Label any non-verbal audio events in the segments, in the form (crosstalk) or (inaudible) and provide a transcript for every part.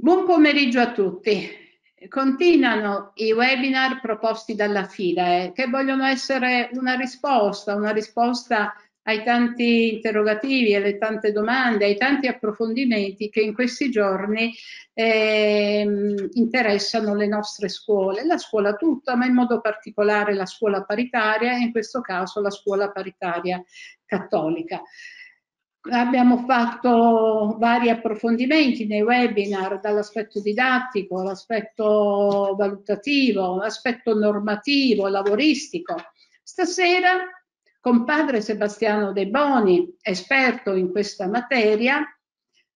Buon pomeriggio a tutti. Continuano i webinar proposti dalla FILAE eh, che vogliono essere una risposta, una risposta ai tanti interrogativi, alle tante domande, ai tanti approfondimenti che in questi giorni eh, interessano le nostre scuole, la scuola tutta, ma in modo particolare la scuola paritaria e in questo caso la scuola paritaria cattolica abbiamo fatto vari approfondimenti nei webinar dall'aspetto didattico, l'aspetto valutativo, l'aspetto normativo, lavoristico. Stasera con padre Sebastiano De Boni, esperto in questa materia,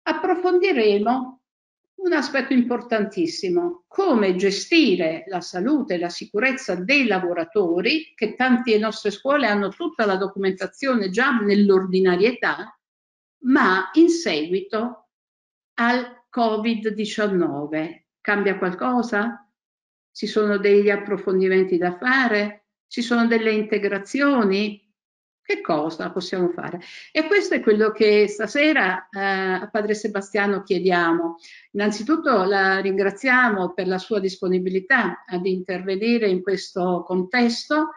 approfondiremo un aspetto importantissimo, come gestire la salute e la sicurezza dei lavoratori, che tante nostre scuole hanno tutta la documentazione già nell'ordinarietà, ma in seguito al Covid-19 cambia qualcosa? Ci sono degli approfondimenti da fare? Ci sono delle integrazioni? Che cosa possiamo fare? E questo è quello che stasera eh, a Padre Sebastiano chiediamo. Innanzitutto la ringraziamo per la sua disponibilità ad intervenire in questo contesto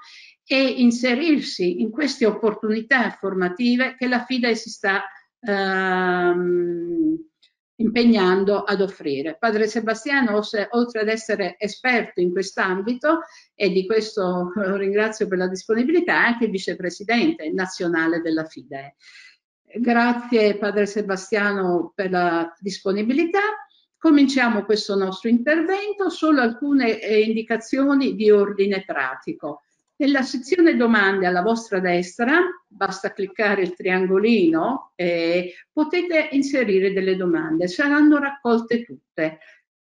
e inserirsi in queste opportunità formative che la FIDE si sta ehm, impegnando ad offrire. Padre Sebastiano, oltre ad essere esperto in quest'ambito, e di questo eh, lo ringrazio per la disponibilità, è anche vicepresidente nazionale della FIDE. Grazie Padre Sebastiano per la disponibilità. Cominciamo questo nostro intervento, solo alcune eh, indicazioni di ordine pratico. Nella sezione domande alla vostra destra, basta cliccare il triangolino e potete inserire delle domande, saranno raccolte tutte.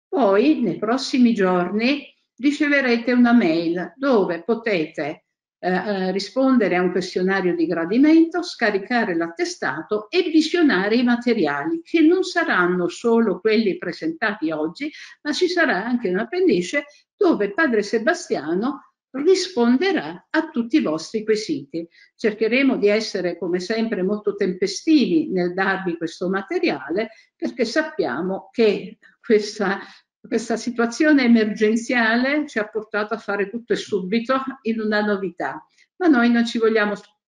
Poi nei prossimi giorni riceverete una mail dove potete eh, eh rispondere a un questionario di gradimento, scaricare l'attestato e visionare i materiali che non saranno solo quelli presentati oggi, ma ci sarà anche una appendice dove Padre Sebastiano risponderà a tutti i vostri quesiti. Cercheremo di essere come sempre molto tempestivi nel darvi questo materiale perché sappiamo che questa, questa situazione emergenziale ci ha portato a fare tutto e subito in una novità, ma noi non ci vogliamo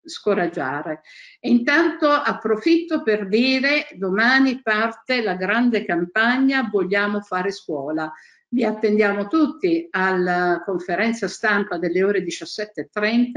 scoraggiare. E intanto approfitto per dire domani parte la grande campagna Vogliamo fare scuola. Vi attendiamo tutti alla conferenza stampa delle ore 17.30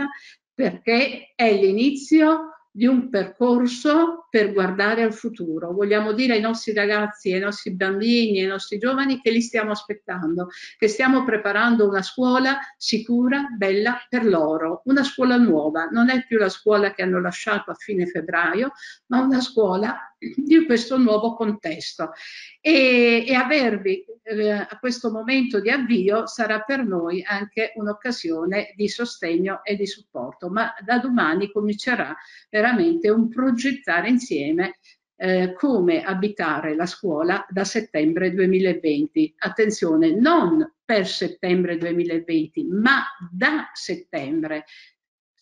perché è l'inizio di un percorso per guardare al futuro. Vogliamo dire ai nostri ragazzi, ai nostri bambini, ai nostri giovani che li stiamo aspettando, che stiamo preparando una scuola sicura, bella per loro, una scuola nuova. Non è più la scuola che hanno lasciato a fine febbraio, ma una scuola di questo nuovo contesto e, e avervi eh, a questo momento di avvio sarà per noi anche un'occasione di sostegno e di supporto, ma da domani comincerà veramente un progettare insieme eh, come abitare la scuola da settembre 2020. Attenzione, non per settembre 2020, ma da settembre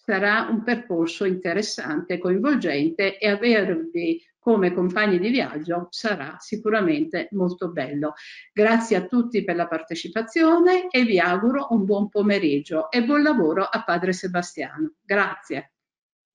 sarà un percorso interessante, coinvolgente e avervi come compagni di viaggio sarà sicuramente molto bello. Grazie a tutti per la partecipazione e vi auguro un buon pomeriggio e buon lavoro a Padre Sebastiano. Grazie.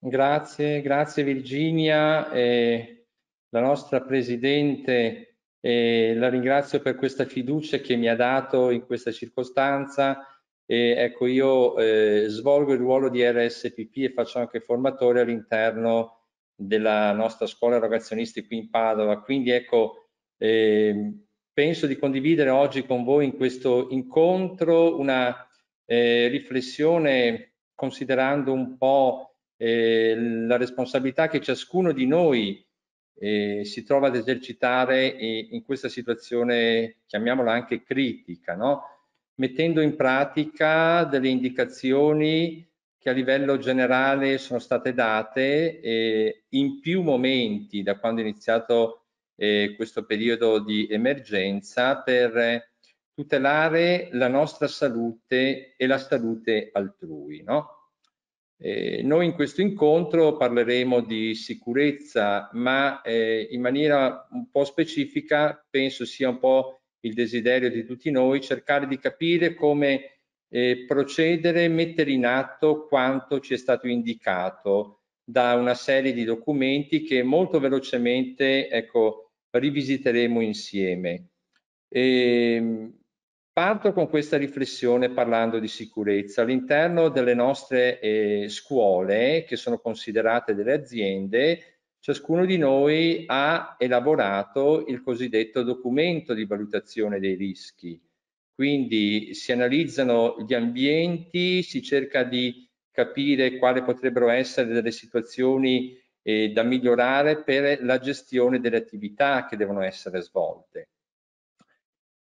Grazie, grazie Virginia, eh, la nostra Presidente, eh, la ringrazio per questa fiducia che mi ha dato in questa circostanza. E ecco, io eh, svolgo il ruolo di RSPP e faccio anche formatore all'interno della nostra scuola erogazionisti qui in Padova. Quindi ecco, eh, penso di condividere oggi con voi in questo incontro una eh, riflessione considerando un po' eh, la responsabilità che ciascuno di noi eh, si trova ad esercitare in questa situazione, chiamiamola anche critica, no? mettendo in pratica delle indicazioni che a livello generale sono state date eh, in più momenti da quando è iniziato eh, questo periodo di emergenza per tutelare la nostra salute e la salute altrui. No? Eh, noi in questo incontro parleremo di sicurezza, ma eh, in maniera un po' specifica penso sia un po' il desiderio di tutti noi cercare di capire come eh, procedere mettere in atto quanto ci è stato indicato da una serie di documenti che molto velocemente ecco, rivisiteremo insieme. E ehm, parto con questa riflessione parlando di sicurezza. All'interno delle nostre eh, scuole, che sono considerate delle aziende, ciascuno di noi ha elaborato il cosiddetto documento di valutazione dei rischi. Quindi si analizzano gli ambienti, si cerca di capire quali potrebbero essere delle situazioni eh, da migliorare per la gestione delle attività che devono essere svolte.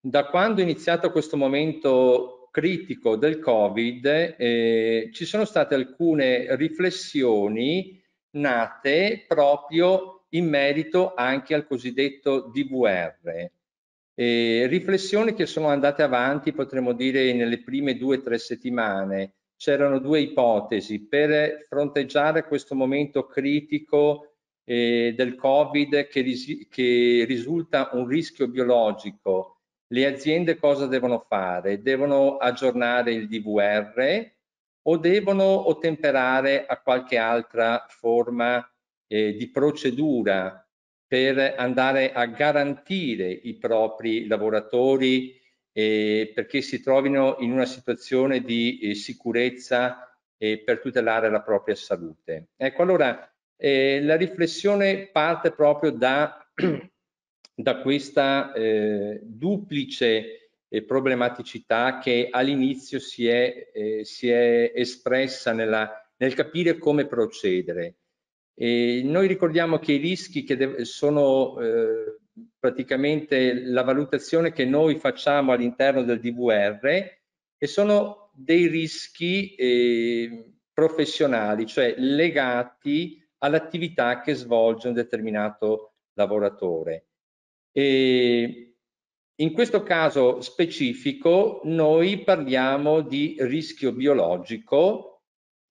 Da quando è iniziato questo momento critico del Covid, eh, ci sono state alcune riflessioni nate proprio in merito anche al cosiddetto DVR, eh, riflessioni che sono andate avanti, potremmo dire, nelle prime due o tre settimane. C'erano due ipotesi per fronteggiare questo momento critico eh, del Covid che, ris che risulta un rischio biologico. Le aziende cosa devono fare? Devono aggiornare il DVR o devono ottemperare a qualche altra forma eh, di procedura per andare a garantire i propri lavoratori eh, perché si trovino in una situazione di eh, sicurezza eh, per tutelare la propria salute. Ecco, allora eh, la riflessione parte proprio da, (clears throat) da questa eh, duplice eh, problematicità che all'inizio si è, si è espressa nella, nel capire come procedere e noi ricordiamo che i rischi che sono eh, praticamente la valutazione che noi facciamo all'interno del DVR e sono dei rischi eh, professionali, cioè legati all'attività che svolge un determinato lavoratore. E in questo caso specifico noi parliamo di rischio biologico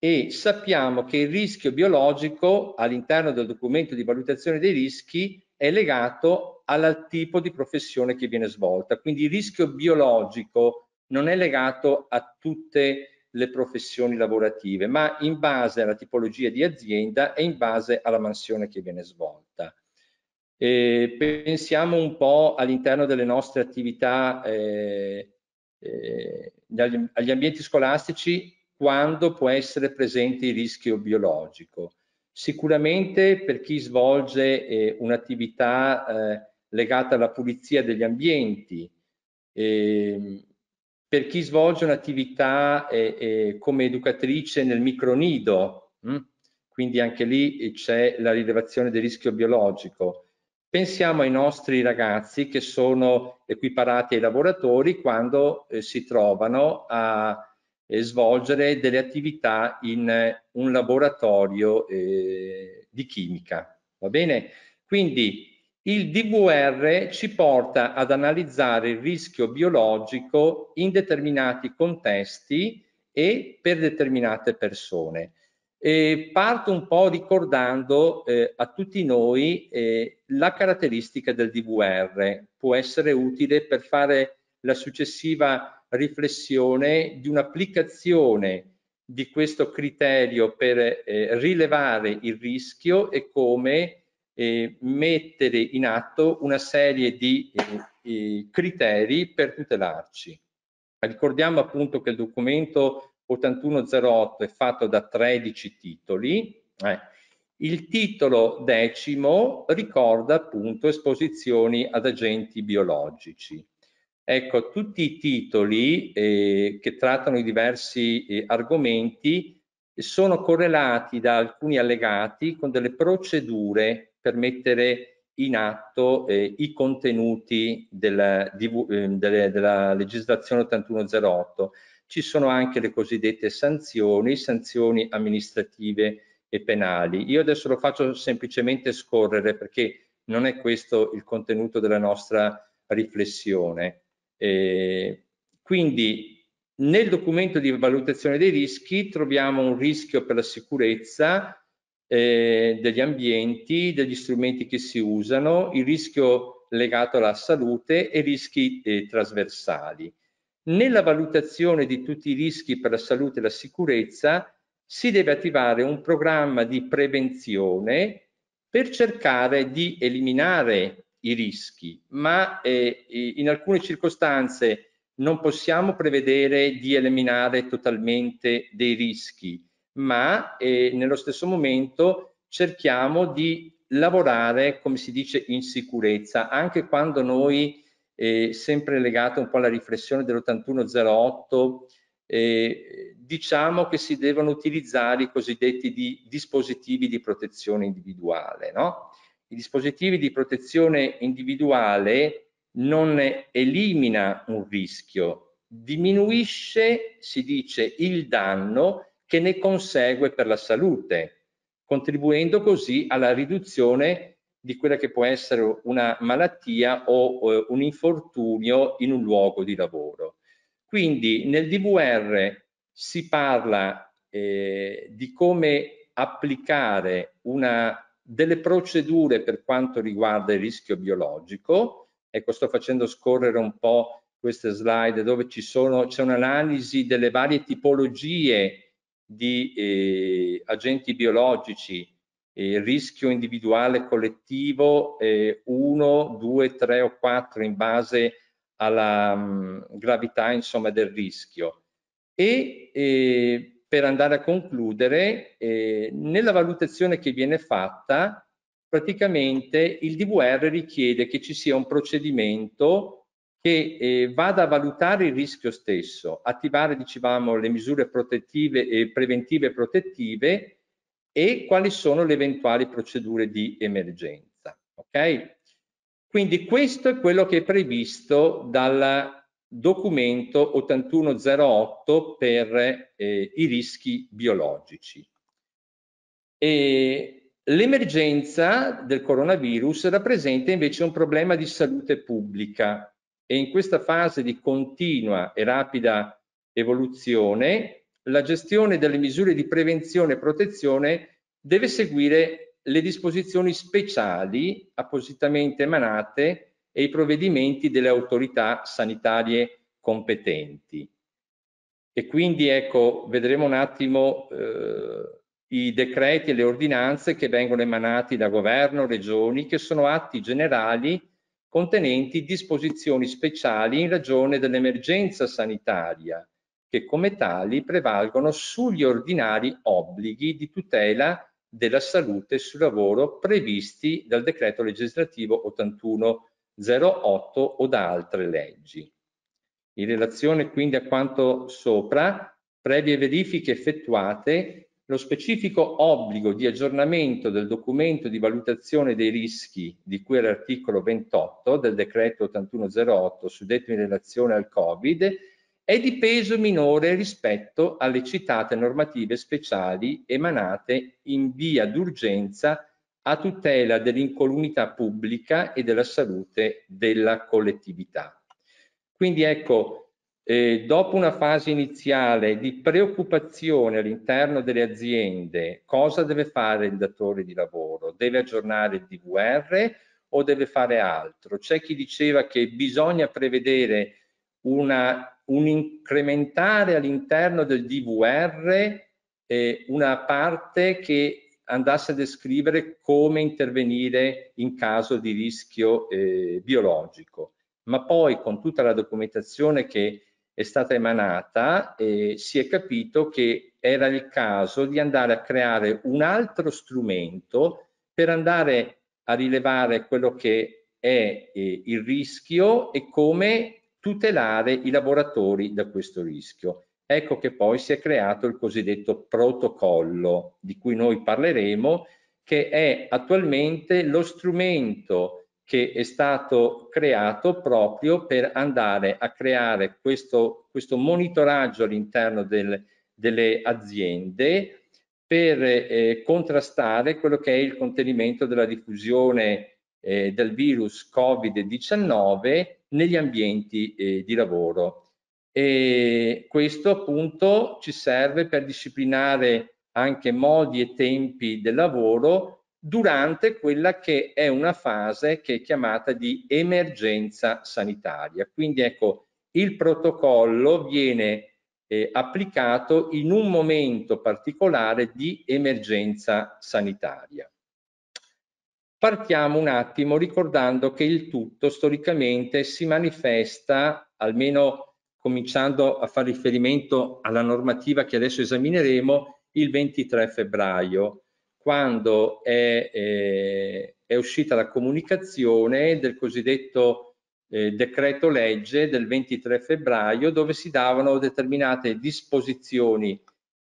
e sappiamo che il rischio biologico all'interno del documento di valutazione dei rischi è legato al tipo di professione che viene svolta. Quindi il rischio biologico non è legato a tutte le professioni lavorative, ma in base alla tipologia di azienda e in base alla mansione che viene svolta. E pensiamo un po' all'interno delle nostre attività, eh, eh, agli ambienti scolastici, quando può essere presente il rischio biologico. Sicuramente per chi svolge eh, un'attività eh, legata alla pulizia degli ambienti, eh, per chi svolge un'attività eh, eh, come educatrice nel micronido, mh? Hm, quindi anche lì eh, c'è la rilevazione del rischio biologico. Pensiamo ai nostri ragazzi che sono equiparati ai lavoratori quando si trovano a eh, svolgere delle attività in eh, un laboratorio eh, di chimica. Va bene? Quindi il DVR ci porta ad analizzare il rischio biologico in determinati contesti e per determinate persone. E parto un po' ricordando eh, a tutti noi eh, la caratteristica del DVR, può essere utile per fare la successiva riflessione di un'applicazione di questo criterio per eh, rilevare il rischio e come eh, mettere in atto una serie di eh, criteri per tutelarci. Ricordiamo appunto che il documento 8108 è fatto da 13 titoli. Eh. Il titolo decimo ricorda appunto esposizioni ad agenti biologici. Ecco, tutti i titoli eh, che trattano i diversi eh, argomenti sono correlati da alcuni allegati con delle procedure per mettere in atto eh, i contenuti della, di, ehm, delle, della legislazione 8108. Ci sono anche le cosiddette sanzioni, sanzioni amministrative e penali. Io adesso lo faccio semplicemente scorrere perché non è questo il contenuto della nostra riflessione. Eh, quindi nel documento di valutazione dei rischi troviamo un rischio per la sicurezza eh, degli ambienti, degli strumenti che si usano, il rischio legato alla salute e rischi eh, trasversali. Nella valutazione di tutti i rischi per la salute e la sicurezza si deve attivare un programma di prevenzione per cercare di eliminare i rischi, ma eh, in alcune circostanze non possiamo prevedere di eliminare totalmente dei rischi, ma eh, nello stesso momento cerchiamo di lavorare, come si dice, in sicurezza, anche quando noi, eh, sempre legato un po' alla riflessione dell'8108, eh, diciamo che si devono utilizzare i cosiddetti di dispositivi di protezione individuale, no? i dispositivi di protezione individuale non elimina un rischio, diminuisce, si dice, il danno che ne consegue per la salute, contribuendo così alla riduzione di quella che può essere una malattia o eh, un infortunio in un luogo di lavoro. Quindi nel DVR si parla eh, di come applicare una delle procedure per quanto riguarda il rischio biologico. Ecco, sto facendo scorrere un po' queste slide dove ci sono, c'è un'analisi delle varie tipologie di eh, agenti biologici, eh, rischio individuale collettivo 1, 2, 3 o 4 in base alla mh, mm, gravità insomma, del rischio. E eh, per andare a concludere, eh, nella valutazione che viene fatta, praticamente il DVR richiede che ci sia un procedimento che eh, vada a valutare il rischio stesso, attivare, dicevamo, le misure protettive, eh, preventive e protettive e quali sono le eventuali procedure di emergenza. Okay? Quindi questo è quello che è previsto dalla documento 8108 per eh, i rischi biologici. l'emergenza del coronavirus rappresenta invece un problema di salute pubblica e in questa fase di continua e rapida evoluzione la gestione delle misure di prevenzione e protezione deve seguire le disposizioni speciali appositamente emanate e i provvedimenti delle autorità sanitarie competenti. E quindi ecco, vedremo un attimo eh, i decreti e le ordinanze che vengono emanati da governo, regioni, che sono atti generali contenenti disposizioni speciali in ragione dell'emergenza sanitaria, che come tali prevalgono sugli ordinari obblighi di tutela della salute sul lavoro previsti dal decreto legislativo 81 08 o da altre leggi. In relazione quindi a quanto sopra, previe verifiche effettuate, lo specifico obbligo di aggiornamento del documento di valutazione dei rischi di cui l'articolo 28 del decreto 8108 suddetto in relazione al Covid è di peso minore rispetto alle citate normative speciali emanate in via d'urgenza a tutela dell'incolumità pubblica e della salute della collettività. Quindi ecco, eh, dopo una fase iniziale di preoccupazione all'interno delle aziende, cosa deve fare il datore di lavoro? Deve aggiornare il DVR o deve fare altro? C'è chi diceva che bisogna prevedere una, un incrementare all'interno del DVR eh, una parte che andasse a descrivere come intervenire in caso di rischio eh, biologico, ma poi con tutta la documentazione che è stata emanata eh, si è capito che era il caso di andare a creare un altro strumento per andare a rilevare quello che è eh, il rischio e come tutelare i lavoratori da questo rischio ecco che poi si è creato il cosiddetto protocollo di cui noi parleremo, che è attualmente lo strumento che è stato creato proprio per andare a creare questo, questo monitoraggio all'interno del, delle aziende per eh, contrastare quello che è il contenimento della diffusione eh, del virus Covid-19 negli ambienti eh, di lavoro e questo appunto ci serve per disciplinare anche modi e tempi del lavoro durante quella che è una fase che è chiamata di emergenza sanitaria. Quindi ecco, il protocollo viene eh, applicato in un momento particolare di emergenza sanitaria. Partiamo un attimo ricordando che il tutto storicamente si manifesta, almeno cominciando a fare riferimento alla normativa che adesso esamineremo il 23 febbraio, quando è, eh, è uscita la comunicazione del cosiddetto eh, decreto legge del 23 febbraio dove si davano determinate disposizioni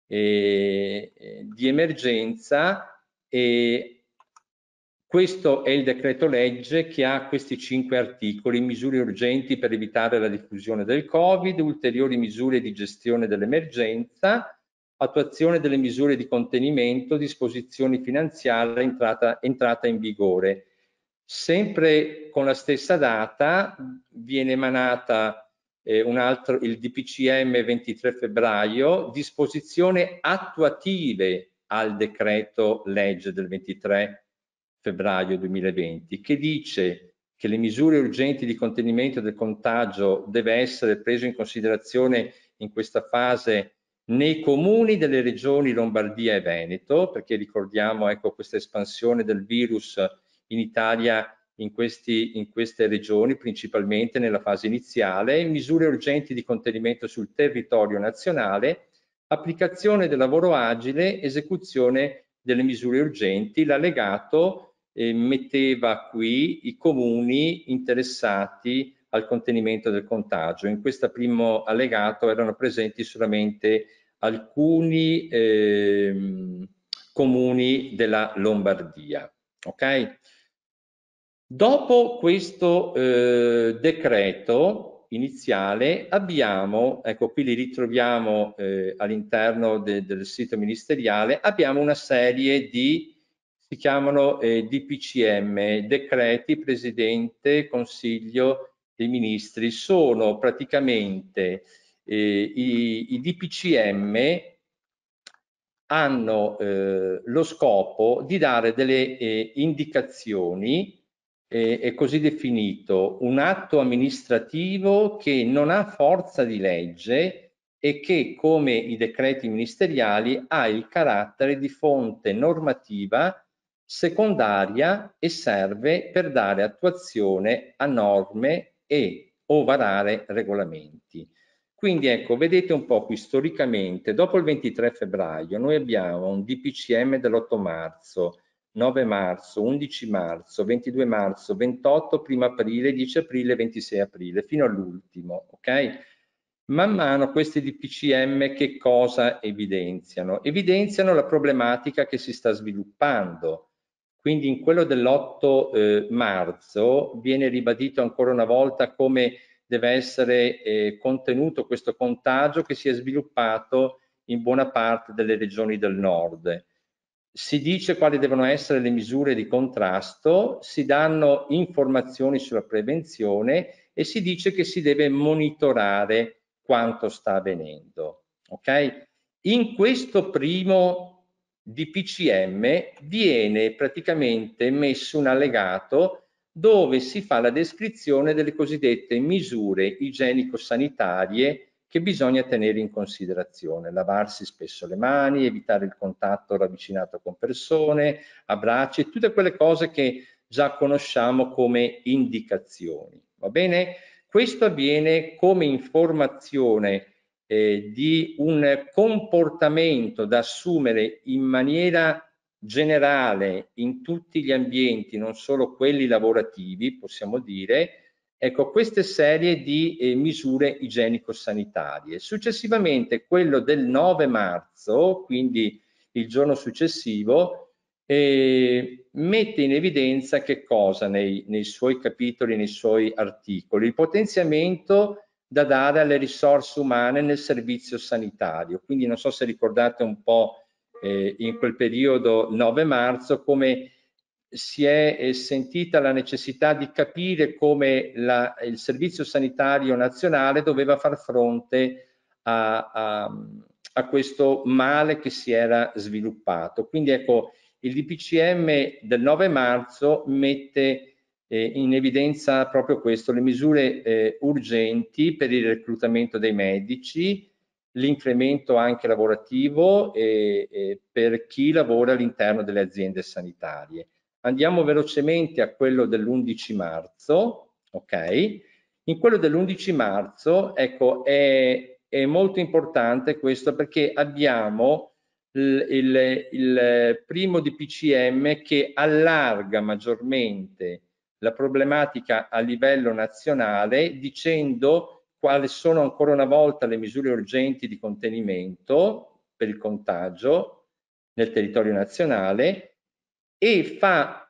eh, di emergenza e questo è il decreto legge che ha questi cinque articoli, misure urgenti per evitare la diffusione del Covid, ulteriori misure di gestione dell'emergenza, attuazione delle misure di contenimento, disposizioni finanziarie entrata, entrata in vigore. Sempre con la stessa data viene emanata eh, un altro, il DPCM 23 febbraio, disposizione attuative al decreto legge del 23 febbraio febbraio 2020, che dice che le misure urgenti di contenimento del contagio deve essere preso in considerazione in questa fase nei comuni delle regioni Lombardia e Veneto, perché ricordiamo ecco, questa espansione del virus in Italia in, questi, in, queste regioni, principalmente nella fase iniziale, misure urgenti di contenimento sul territorio nazionale, applicazione del lavoro agile, esecuzione delle misure urgenti, l'allegato eh, metteva qui i comuni interessati al contenimento del contagio. In questo primo allegato erano presenti solamente alcuni eh, comuni della Lombardia. Okay? Dopo questo eh, decreto iniziale abbiamo, ecco qui li ritroviamo eh, all'interno de del sito ministeriale, abbiamo una serie di si chiamano eh, DPCM, decreti Presidente, Consiglio dei Ministri, sono praticamente eh, i, i, DPCM hanno eh, lo scopo di dare delle eh, indicazioni è eh, così definito un atto amministrativo che non ha forza di legge e che, come i decreti ministeriali, ha il carattere di fonte normativa secondaria e serve per dare attuazione a norme e o varare regolamenti. Quindi ecco, vedete un po' qui storicamente, dopo il 23 febbraio noi abbiamo un DPCM dell'8 marzo, 9 marzo, 11 marzo, 22 marzo, 28, 1 aprile, 10 aprile, 26 aprile, fino all'ultimo, ok? Man mano questi DPCM che cosa evidenziano? Evidenziano la problematica che si sta sviluppando, quindi in quello dell'8 eh, marzo viene ribadito ancora una volta come deve essere eh, contenuto questo contagio che si è sviluppato in buona parte delle regioni del nord. Si dice quali devono essere le misure di contrasto, si danno informazioni sulla prevenzione e si dice che si deve monitorare quanto sta avvenendo. Okay? In questo primo di PCM viene praticamente messo un allegato dove si fa la descrizione delle cosiddette misure igienico-sanitarie che bisogna tenere in considerazione, lavarsi spesso le mani, evitare il contatto ravvicinato con persone, abbracci, tutte quelle cose che già conosciamo come indicazioni. Va bene? Questo avviene come informazione eh, di un comportamento da assumere in maniera generale in tutti gli ambienti, non solo quelli lavorativi, possiamo dire, Ecco, queste serie di eh, misure igienico-sanitarie. Successivamente, quello del 9 marzo, quindi il giorno successivo, eh, mette in evidenza che cosa nei, nei, suoi capitoli, nei suoi articoli? Il potenziamento da dare alle risorse umane nel servizio sanitario. Quindi non so se ricordate un po' eh, in quel periodo 9 marzo come si è eh, sentita la necessità di capire come la, il servizio sanitario nazionale doveva far fronte a, a, a, questo male che si era sviluppato. Quindi ecco, il DPCM del 9 marzo mette in evidenza proprio questo, le misure eh, urgenti per il reclutamento dei medici, l'incremento anche lavorativo e, per chi lavora all'interno delle aziende sanitarie. Andiamo velocemente a quello dell'11 marzo, ok? In quello dell'11 marzo, ecco, è, è, molto importante questo perché abbiamo il, il, il primo DPCM che allarga maggiormente la problematica a livello nazionale dicendo quali sono ancora una volta le misure urgenti di contenimento per il contagio nel territorio nazionale e fa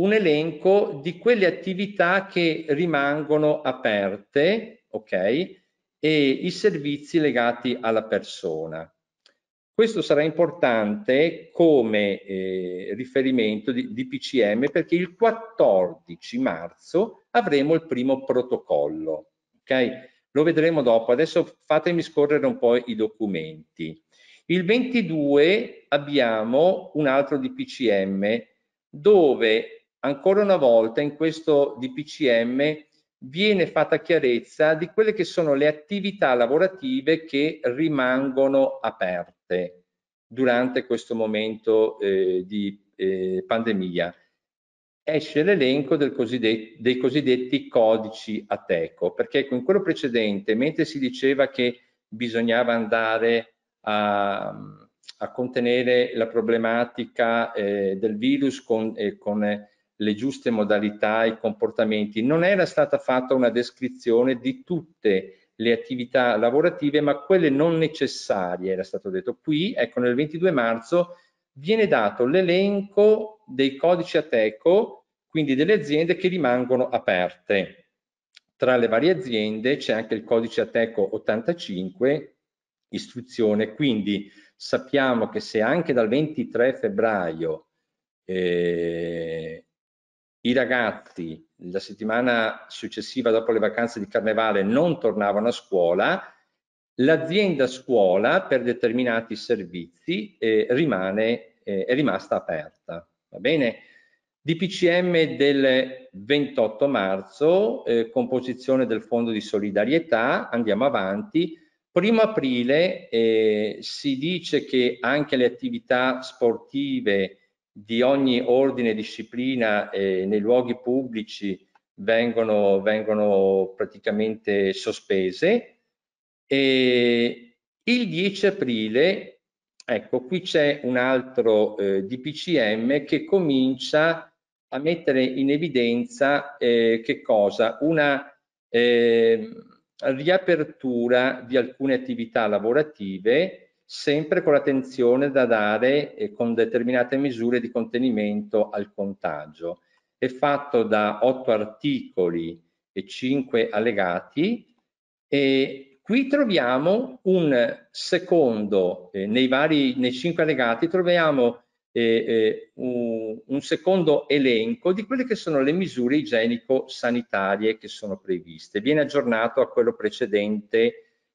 un elenco di quelle attività che rimangono aperte, ok? E i servizi legati alla persona. Questo sarà importante come eh, riferimento di, di PCM perché il 14 marzo avremo il primo protocollo. Okay? Lo vedremo dopo. Adesso fatemi scorrere un po' i documenti. Il 22 abbiamo un altro DPCM dove ancora una volta in questo DPCM viene fatta chiarezza di quelle che sono le attività lavorative che rimangono aperte importante durante questo momento eh, di eh, pandemia. Esce l'elenco cosiddett dei cosiddetti codici ATECO, perché ecco, in quello precedente, mentre si diceva che bisognava andare a, a contenere la problematica eh, del virus con, eh, con le giuste modalità e comportamenti. Non era stata fatta una descrizione di tutte le le attività lavorative, ma quelle non necessarie, era stato detto. Qui, ecco, nel 22 marzo viene dato l'elenco dei codici ATECO, quindi delle aziende che rimangono aperte. Tra le varie aziende c'è anche il codice ATECO 85, istruzione, quindi sappiamo che se anche dal 23 febbraio eh, i ragazzi la settimana successiva dopo le vacanze di carnevale non tornavano a scuola, l'azienda scuola per determinati servizi eh, rimane, eh, è rimasta aperta. Va bene? DPCM del 28 marzo, eh, composizione del fondo di solidarietà, andiamo avanti. Primo aprile eh, si dice che anche le attività sportive di ogni ordine e disciplina eh, nei luoghi pubblici vengono, vengono praticamente sospese. E il 10 aprile, ecco, qui c'è un altro eh, DPCM che comincia a mettere in evidenza eh, che cosa? Una ehm, riapertura di alcune attività lavorative sempre con l'attenzione da dare eh, con determinate misure di contenimento al contagio. È fatto da otto articoli e cinque allegati e qui troviamo un secondo, eh, nei, vari, nei cinque allegati troviamo eh, eh un, un secondo elenco di quelle che sono le misure igienico-sanitarie che sono previste. Viene aggiornato a quello precedente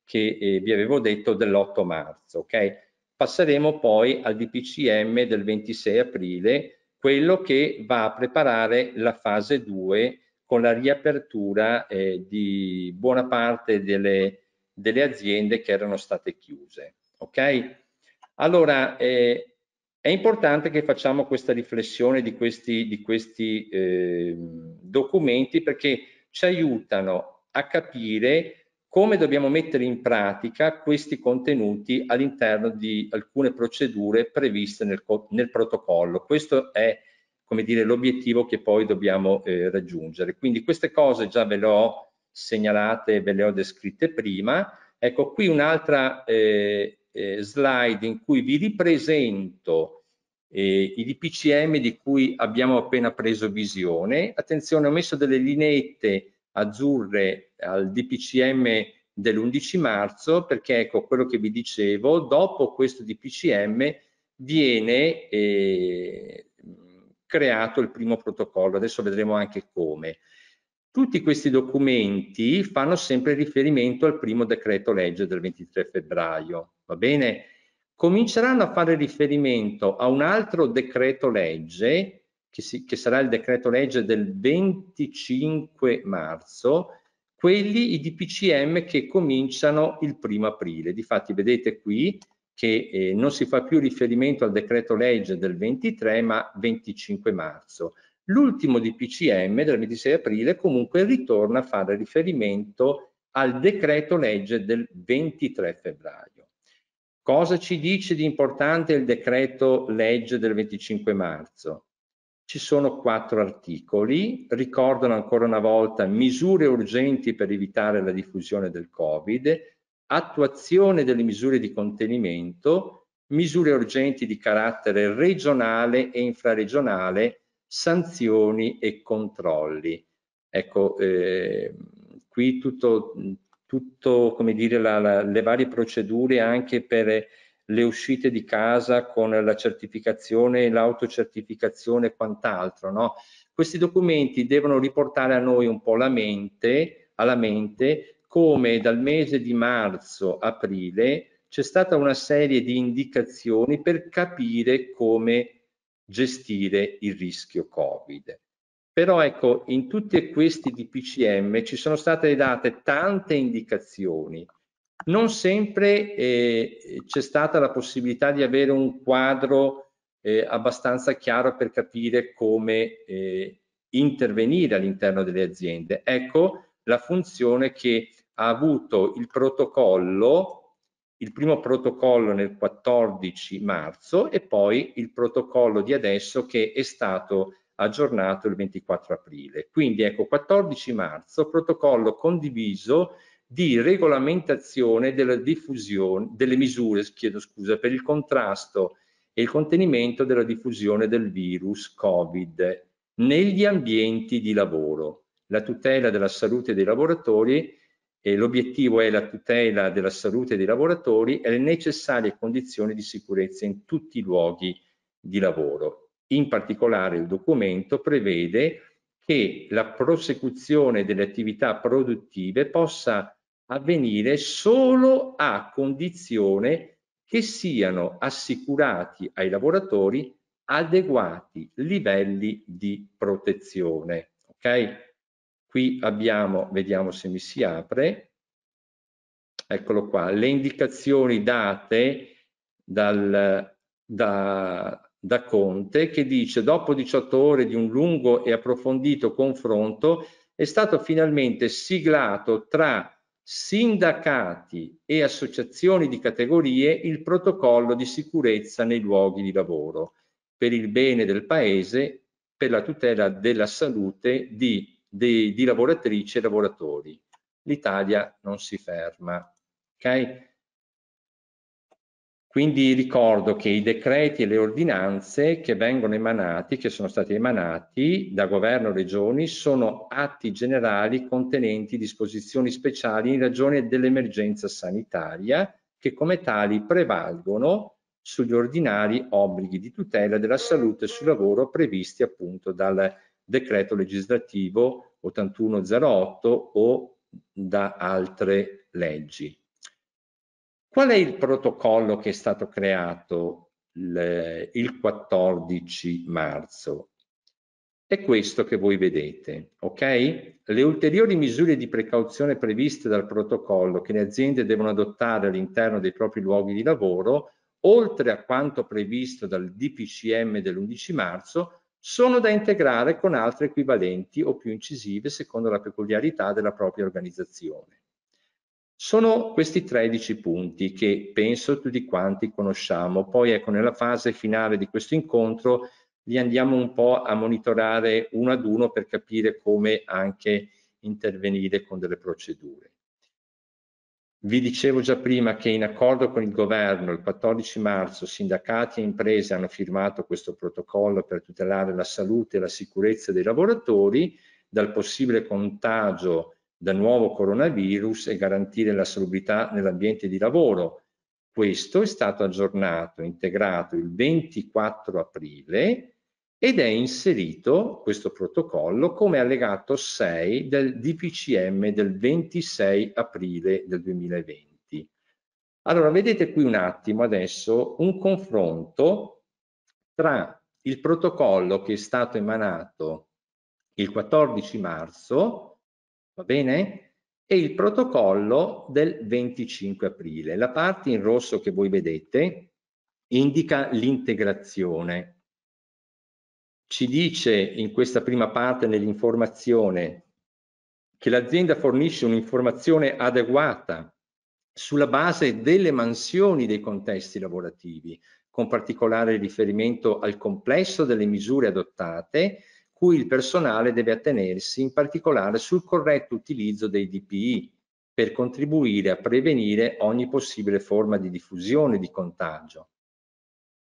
che eh, vi avevo detto dell'8 marzo. Okay? Passeremo poi al DPCM del 26 aprile, quello che va a preparare la fase 2 con la riapertura eh, di buona parte delle, delle, aziende che erano state chiuse. Okay? Allora, eh, è importante che facciamo questa riflessione di questi, di questi eh, documenti perché ci aiutano a capire come dobbiamo mettere in pratica questi contenuti all'interno di alcune procedure previste nel, nel protocollo. Questo è come dire, l'obiettivo che poi dobbiamo eh, raggiungere. Quindi queste cose già ve le ho segnalate, ve le ho descritte prima. Ecco qui un'altra eh, eh, slide in cui vi ripresento eh, i DPCM di cui abbiamo appena preso visione. Attenzione, ho messo delle lineette azzurre al DPCM dell'11 marzo perché ecco quello che vi dicevo, dopo questo DPCM viene eh, creato il primo protocollo, adesso vedremo anche come. Tutti questi documenti fanno sempre riferimento al primo decreto legge del 23 febbraio, va bene? Cominceranno a fare riferimento a un altro decreto legge, che, si, che sarà il decreto legge del 25 marzo, quelli i DPCM che cominciano il primo aprile. Difatti vedete qui che eh, non si fa più riferimento al decreto legge del 23 ma 25 marzo. L'ultimo DPCM del 26 aprile comunque ritorna a fare riferimento al decreto legge del 23 febbraio. Cosa ci dice di importante il decreto legge del 25 marzo? Ci sono quattro articoli, ricordano ancora una volta misure urgenti per evitare la diffusione del Covid, attuazione delle misure di contenimento, misure urgenti di carattere regionale e infraregionale, sanzioni e controlli. Ecco, eh, qui tutto, tutto come dire, la, la, le varie procedure anche per le uscite di casa con la certificazione, l'autocertificazione e quant'altro. No? Questi documenti devono riportare a noi un po' la mente, alla mente come dal mese di marzo-aprile c'è stata una serie di indicazioni per capire come gestire il rischio Covid. Però ecco, in tutti questi DPCM ci sono state date tante indicazioni non sempre eh, c'è stata la possibilità di avere un quadro eh, abbastanza chiaro per capire come eh, intervenire all'interno delle aziende. Ecco la funzione che ha avuto il protocollo, il primo protocollo nel 14 marzo e poi il protocollo di adesso che è stato aggiornato il 24 aprile. Quindi ecco 14 marzo, protocollo condiviso di regolamentazione della diffusione delle misure, chiedo scusa, per il contrasto e il contenimento della diffusione del virus Covid negli ambienti di lavoro, la tutela della salute dei lavoratori e l'obiettivo è la tutela della salute dei lavoratori e le necessarie condizioni di sicurezza in tutti i luoghi di lavoro. In particolare il documento prevede che la prosecuzione delle attività produttive possa avvenire solo a condizione che siano assicurati ai lavoratori adeguati livelli di protezione. Ok? Qui abbiamo, vediamo se mi si apre, eccolo qua, le indicazioni date dal, da, da Conte che dice dopo 18 ore di un lungo e approfondito confronto è stato finalmente siglato tra sindacati e associazioni di categorie il protocollo di sicurezza nei luoghi di lavoro per il bene del paese, per la tutela della salute di, di, di lavoratrici e lavoratori. L'Italia non si ferma. Okay? Quindi ricordo che i decreti e le ordinanze che vengono emanati, che sono stati emanati da governo e regioni, sono atti generali contenenti disposizioni speciali in ragione dell'emergenza sanitaria che come tali prevalgono sugli ordinari obblighi di tutela della salute sul lavoro previsti appunto dal decreto legislativo 8108 o da altre leggi. Qual è il protocollo che è stato creato il 14 eh, marzo? È questo che voi vedete, ok? Le ulteriori misure di precauzione previste dal protocollo che le aziende devono adottare all'interno dei propri luoghi di lavoro, oltre a quanto previsto dal DPCM dell'11 marzo, sono da integrare con altre equivalenti o più incisive secondo la peculiarità della propria organizzazione. Sono questi 13 punti che penso tutti quanti conosciamo. Poi ecco, nella fase finale di questo incontro li andiamo un po' a monitorare uno ad uno per capire come anche intervenire con delle procedure. Vi dicevo già prima che in accordo con il governo il 14 marzo sindacati e imprese hanno firmato questo protocollo per tutelare la salute e la sicurezza dei lavoratori dal possibile contagio dal nuovo coronavirus e garantire la salubrità nell'ambiente di lavoro. Questo è stato aggiornato, integrato il 24 aprile ed è inserito questo protocollo come allegato 6 del DPCM del 26 aprile del 2020. Allora, vedete qui un attimo adesso un confronto tra il protocollo che è stato emanato il 14 marzo va bene? E il protocollo del 25 aprile. La parte in rosso che voi vedete indica l'integrazione. Ci dice in questa prima parte nell'informazione che l'azienda fornisce un'informazione adeguata sulla base delle mansioni dei contesti lavorativi, con particolare riferimento al complesso delle misure adottate cui il personale deve attenersi in particolare sul corretto utilizzo dei DPI per contribuire a prevenire ogni possibile forma di diffusione di contagio.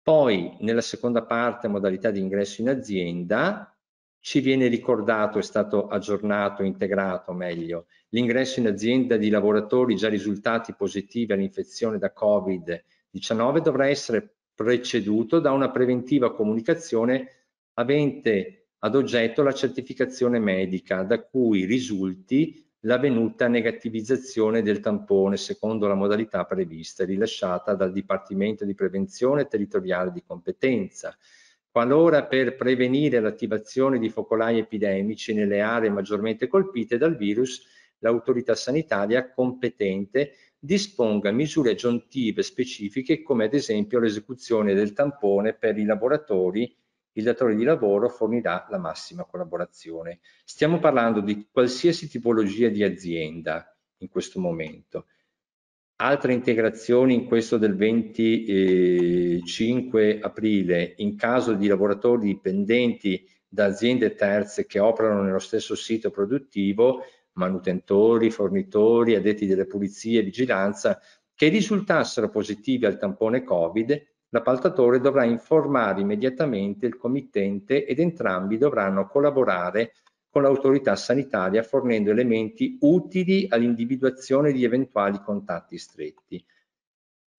Poi nella seconda parte modalità di ingresso in azienda ci viene ricordato, è stato aggiornato, integrato meglio, l'ingresso in azienda di lavoratori già risultati positivi all'infezione da Covid-19 dovrà essere preceduto da una preventiva comunicazione avente ad oggetto la certificazione medica da cui risulti l'avvenuta negativizzazione del tampone secondo la modalità prevista e rilasciata dal Dipartimento di Prevenzione Territoriale di competenza. Qualora per prevenire l'attivazione di focolai epidemici nelle aree maggiormente colpite dal virus, l'autorità sanitaria competente disponga misure aggiuntive specifiche come ad esempio l'esecuzione del tampone per i laboratori il datore di lavoro fornirà la massima collaborazione. Stiamo parlando di qualsiasi tipologia di azienda in questo momento. Altre integrazioni in questo del 25 aprile, in caso di lavoratori dipendenti da aziende terze che operano nello stesso sito produttivo, manutentori, fornitori, addetti delle pulizie e vigilanza, che risultassero positivi al tampone Covid l'appaltatore dovrà informare immediatamente il committente ed entrambi dovranno collaborare con l'autorità sanitaria fornendo elementi utili all'individuazione di eventuali contatti stretti.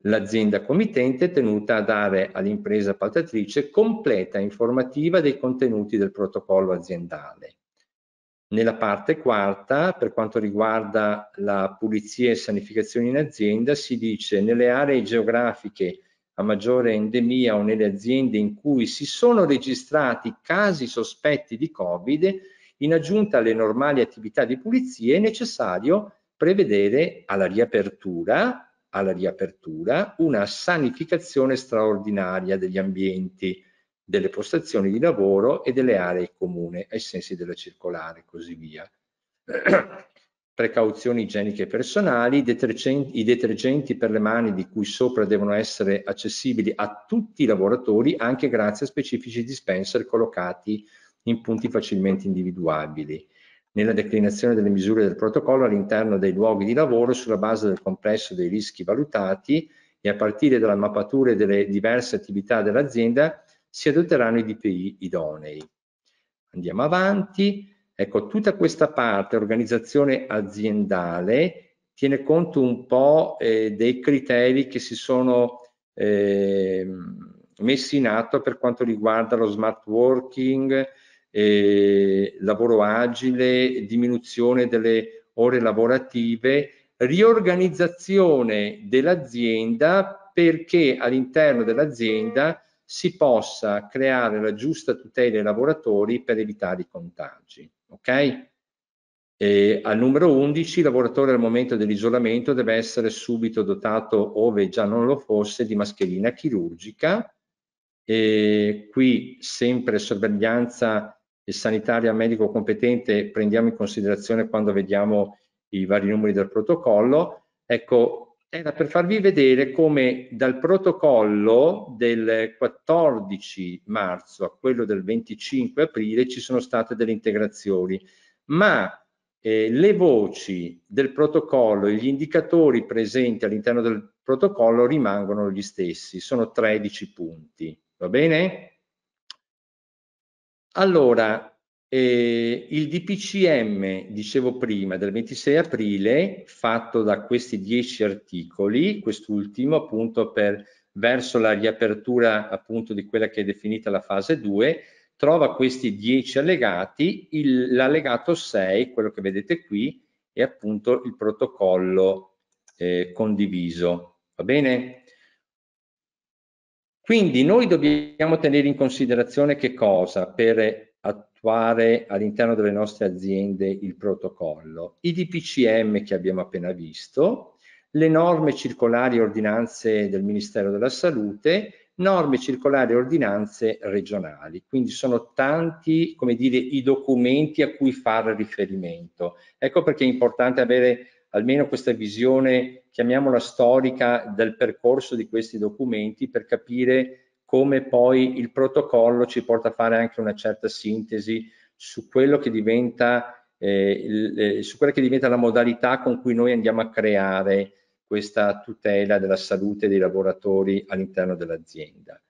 L'azienda committente è tenuta a dare all'impresa appaltatrice completa informativa dei contenuti del protocollo aziendale. Nella parte quarta, per quanto riguarda la pulizia e sanificazione in azienda, si dice nelle aree geografiche a maggiore endemia o nelle aziende in cui si sono registrati casi sospetti di Covid, in aggiunta alle normali attività di pulizia è necessario prevedere alla riapertura, alla riapertura una sanificazione straordinaria degli ambienti, delle postazioni di lavoro e delle aree comune ai sensi della circolare e così via. (clears throat) precauzioni igieniche personali, detergenti, i detergenti per le mani di cui sopra devono essere accessibili a tutti i lavoratori anche grazie a specifici dispenser collocati in punti facilmente individuabili. Nella declinazione delle misure del protocollo all'interno dei luoghi di lavoro sulla base del complesso dei rischi valutati e a partire dalla mappatura delle diverse attività dell'azienda si adotteranno i DPI idonei. Andiamo avanti Ecco, tutta questa parte, organizzazione aziendale, tiene conto un po' eh, dei criteri che si sono eh, messi in atto per quanto riguarda lo smart working, eh, lavoro agile, diminuzione delle ore lavorative, riorganizzazione dell'azienda perché all'interno dell'azienda mm. si possa creare la giusta tutela ai lavoratori per evitare i contagi ok? E al numero 11 il lavoratore al momento dell'isolamento deve essere subito dotato, ove già non lo fosse, di mascherina chirurgica. E qui sempre sorveglianza e sanitaria medico competente prendiamo in considerazione quando vediamo i vari numeri del protocollo. Ecco, era eh, eh, per farvi vedere come dal protocollo del 14 marzo a quello del 25 aprile ci sono state delle integrazioni, ma eh, le voci del protocollo e gli indicatori presenti all'interno del protocollo rimangono gli stessi, sono 13 punti, va bene? Allora, eh, il DPCM, dicevo prima, del 26 aprile, fatto da questi 10 articoli, quest'ultimo appunto per, verso la riapertura appunto di quella che è definita la fase 2, trova questi 10 allegati, il, l'allegato 6, quello che vedete qui, è appunto il protocollo eh, condiviso, va bene? Quindi noi dobbiamo tenere in considerazione che cosa? Per attuare all'interno delle nostre aziende il protocollo, i DPCM che abbiamo appena visto, le norme circolari e ordinanze del Ministero della Salute, norme circolari e ordinanze regionali. Quindi sono tanti, come dire, i documenti a cui fare riferimento. Ecco perché è importante avere almeno questa visione, chiamiamola storica, del percorso di questi documenti per capire come poi il protocollo ci porta a fare anche una certa sintesi su quello che diventa eh, il, eh, su quella che diventa la modalità con cui noi andiamo a creare questa tutela della salute dei lavoratori all'interno dell'azienda.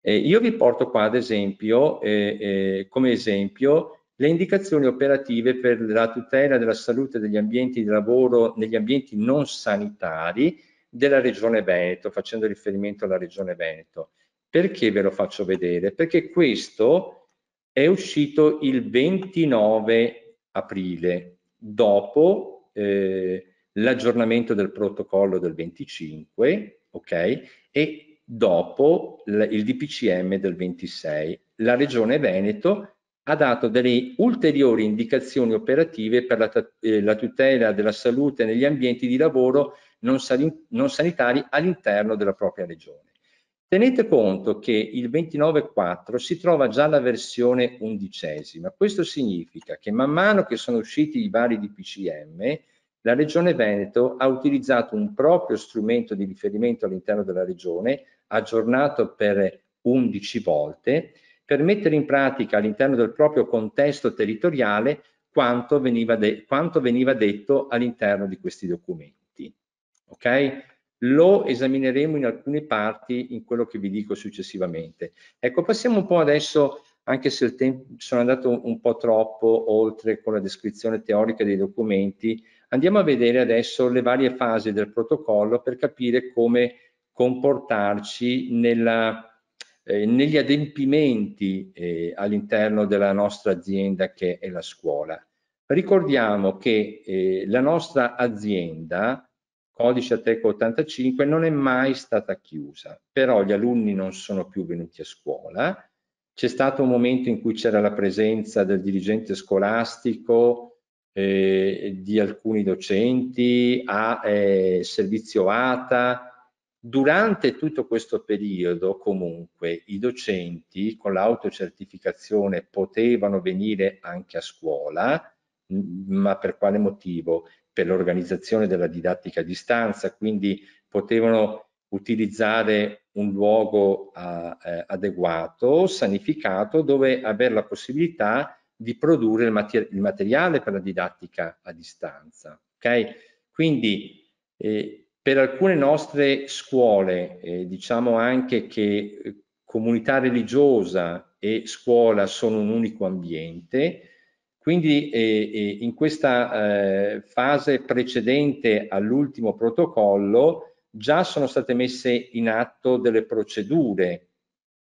Eh, io vi porto qua ad esempio, eh, eh, come esempio, le indicazioni operative per la tutela della salute degli ambienti di lavoro negli ambienti non sanitari della Regione Veneto, facendo riferimento alla Regione Veneto. Perché ve lo faccio vedere? Perché questo è uscito il 29 aprile, dopo eh, l'aggiornamento del protocollo del 25, ok? E dopo il DPCM del 26. La Regione Veneto ha dato delle ulteriori indicazioni operative per la, eh, la tutela della salute negli ambienti di lavoro non, san non sanitari all'interno della propria regione. Tenete conto che il 29.4 si trova già la versione undicesima, questo significa che man mano che sono usciti i vari DPCM, la Regione Veneto ha utilizzato un proprio strumento di riferimento all'interno della Regione, aggiornato per 11 volte, per mettere in pratica all'interno del proprio contesto territoriale quanto veniva, de quanto veniva detto all'interno di questi documenti. Okay? lo esamineremo in alcune parti in quello che vi dico successivamente. Ecco, passiamo un po' adesso, anche se il tempo, sono andato un po' troppo oltre con la descrizione teorica dei documenti, andiamo a vedere adesso le varie fasi del protocollo per capire come comportarci nella, eh, negli adempimenti eh, all'interno della nostra azienda che è la scuola. Ricordiamo che eh, la nostra azienda codice Ateco 85 non è mai stata chiusa, però gli alunni non sono più venuti a scuola, c'è stato un momento in cui c'era la presenza del dirigente scolastico, eh, di alcuni docenti, a eh, servizio ATA. Durante tutto questo periodo comunque i docenti con l'autocertificazione potevano venire anche a scuola, ma per quale motivo? per l'organizzazione della didattica a distanza, quindi potevano utilizzare un luogo a, eh, adeguato, sanificato, dove avere la possibilità di produrre il, mater il materiale per la didattica a distanza. Okay? Quindi eh, per alcune nostre scuole, eh, diciamo anche che eh, comunità religiosa e scuola sono un unico ambiente, quindi eh, in questa eh, fase precedente all'ultimo protocollo già sono state messe in atto delle procedure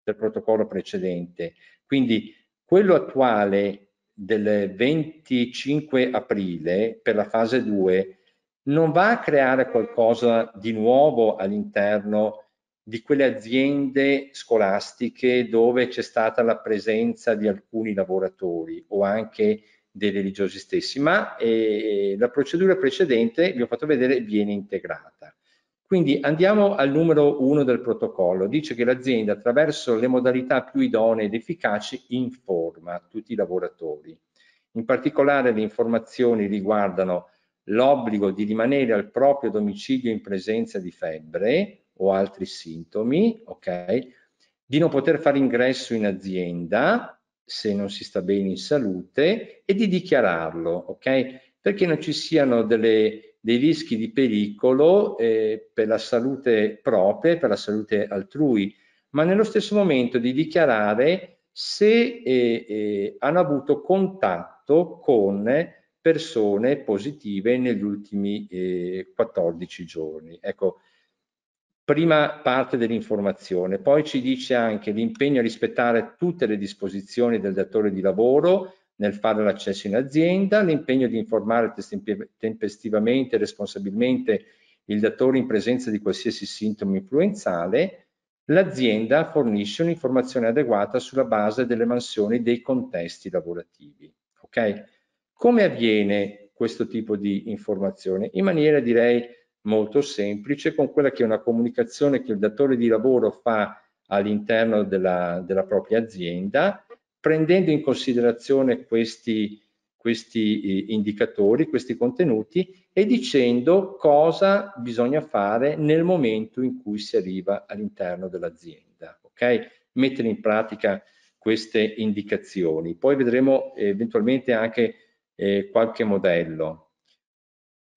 del protocollo precedente. Quindi quello attuale del 25 aprile per la fase 2 non va a creare qualcosa di nuovo all'interno di quelle aziende scolastiche dove c'è stata la presenza di alcuni lavoratori o anche dei religiosi stessi, ma eh, la procedura precedente, vi ho fatto vedere, viene integrata. Quindi andiamo al numero 1 del protocollo, dice che l'azienda attraverso le modalità più idonee ed efficaci informa tutti i lavoratori. In particolare le informazioni riguardano l'obbligo di rimanere al proprio domicilio in presenza di febbre, o altri sintomi, ok? Di non poter fare ingresso in azienda se non si sta bene in salute e di dichiararlo, ok? Perché non ci siano delle, dei rischi di pericolo eh, per la salute propria e per la salute altrui, ma nello stesso momento di dichiarare se eh, eh, hanno avuto contatto con persone positive negli ultimi 14 eh, giorni. Ecco, prima parte dell'informazione, poi ci dice anche l'impegno a rispettare tutte le disposizioni del datore di lavoro nel fare l'accesso in azienda, l'impegno di informare tempestivamente e responsabilmente il datore in presenza di qualsiasi sintomo influenzale, l'azienda fornisce un'informazione adeguata sulla base delle mansioni dei contesti lavorativi. Okay? Come avviene questo tipo di informazione? In maniera direi molto semplice con quella che è una comunicazione che il datore di lavoro fa all'interno della, della propria azienda, prendendo in considerazione questi, questi eh, indicatori, questi contenuti e dicendo cosa bisogna fare nel momento in cui si arriva all'interno dell'azienda. Okay? Mettere in pratica queste indicazioni. Poi vedremo eventualmente anche eh, qualche modello.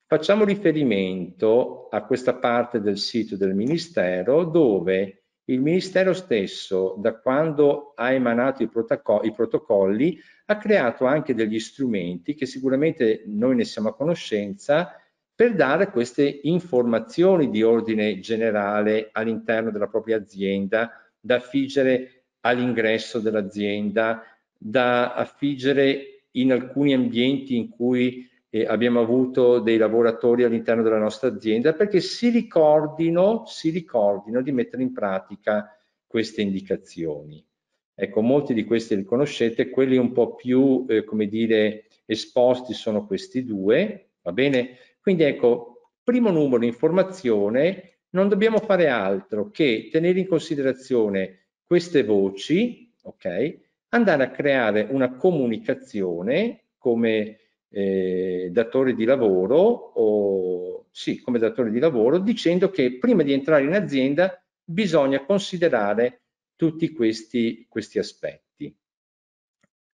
Facciamo riferimento a questa parte del sito del Ministero dove il Ministero stesso, da quando ha emanato i, protocolli, i protocolli ha creato anche degli strumenti che sicuramente noi ne siamo a conoscenza per dare queste informazioni di ordine generale all'interno della propria azienda, da affiggere all'ingresso dell'azienda, da affiggere in alcuni ambienti in cui eh, abbiamo avuto dei lavoratori all'interno della nostra azienda perché si ricordino, si ricordino di mettere in pratica queste indicazioni. Ecco, molti di questi li conoscete, quelli un po' più, eh, come dire, esposti sono questi due, va bene? Quindi ecco, primo numero, informazione, non dobbiamo fare altro che tenere in considerazione queste voci, ok? Andare a creare una comunicazione, come eh, datore di lavoro, o, sì, come datore di lavoro, dicendo che prima di entrare in azienda bisogna considerare tutti questi, questi aspetti.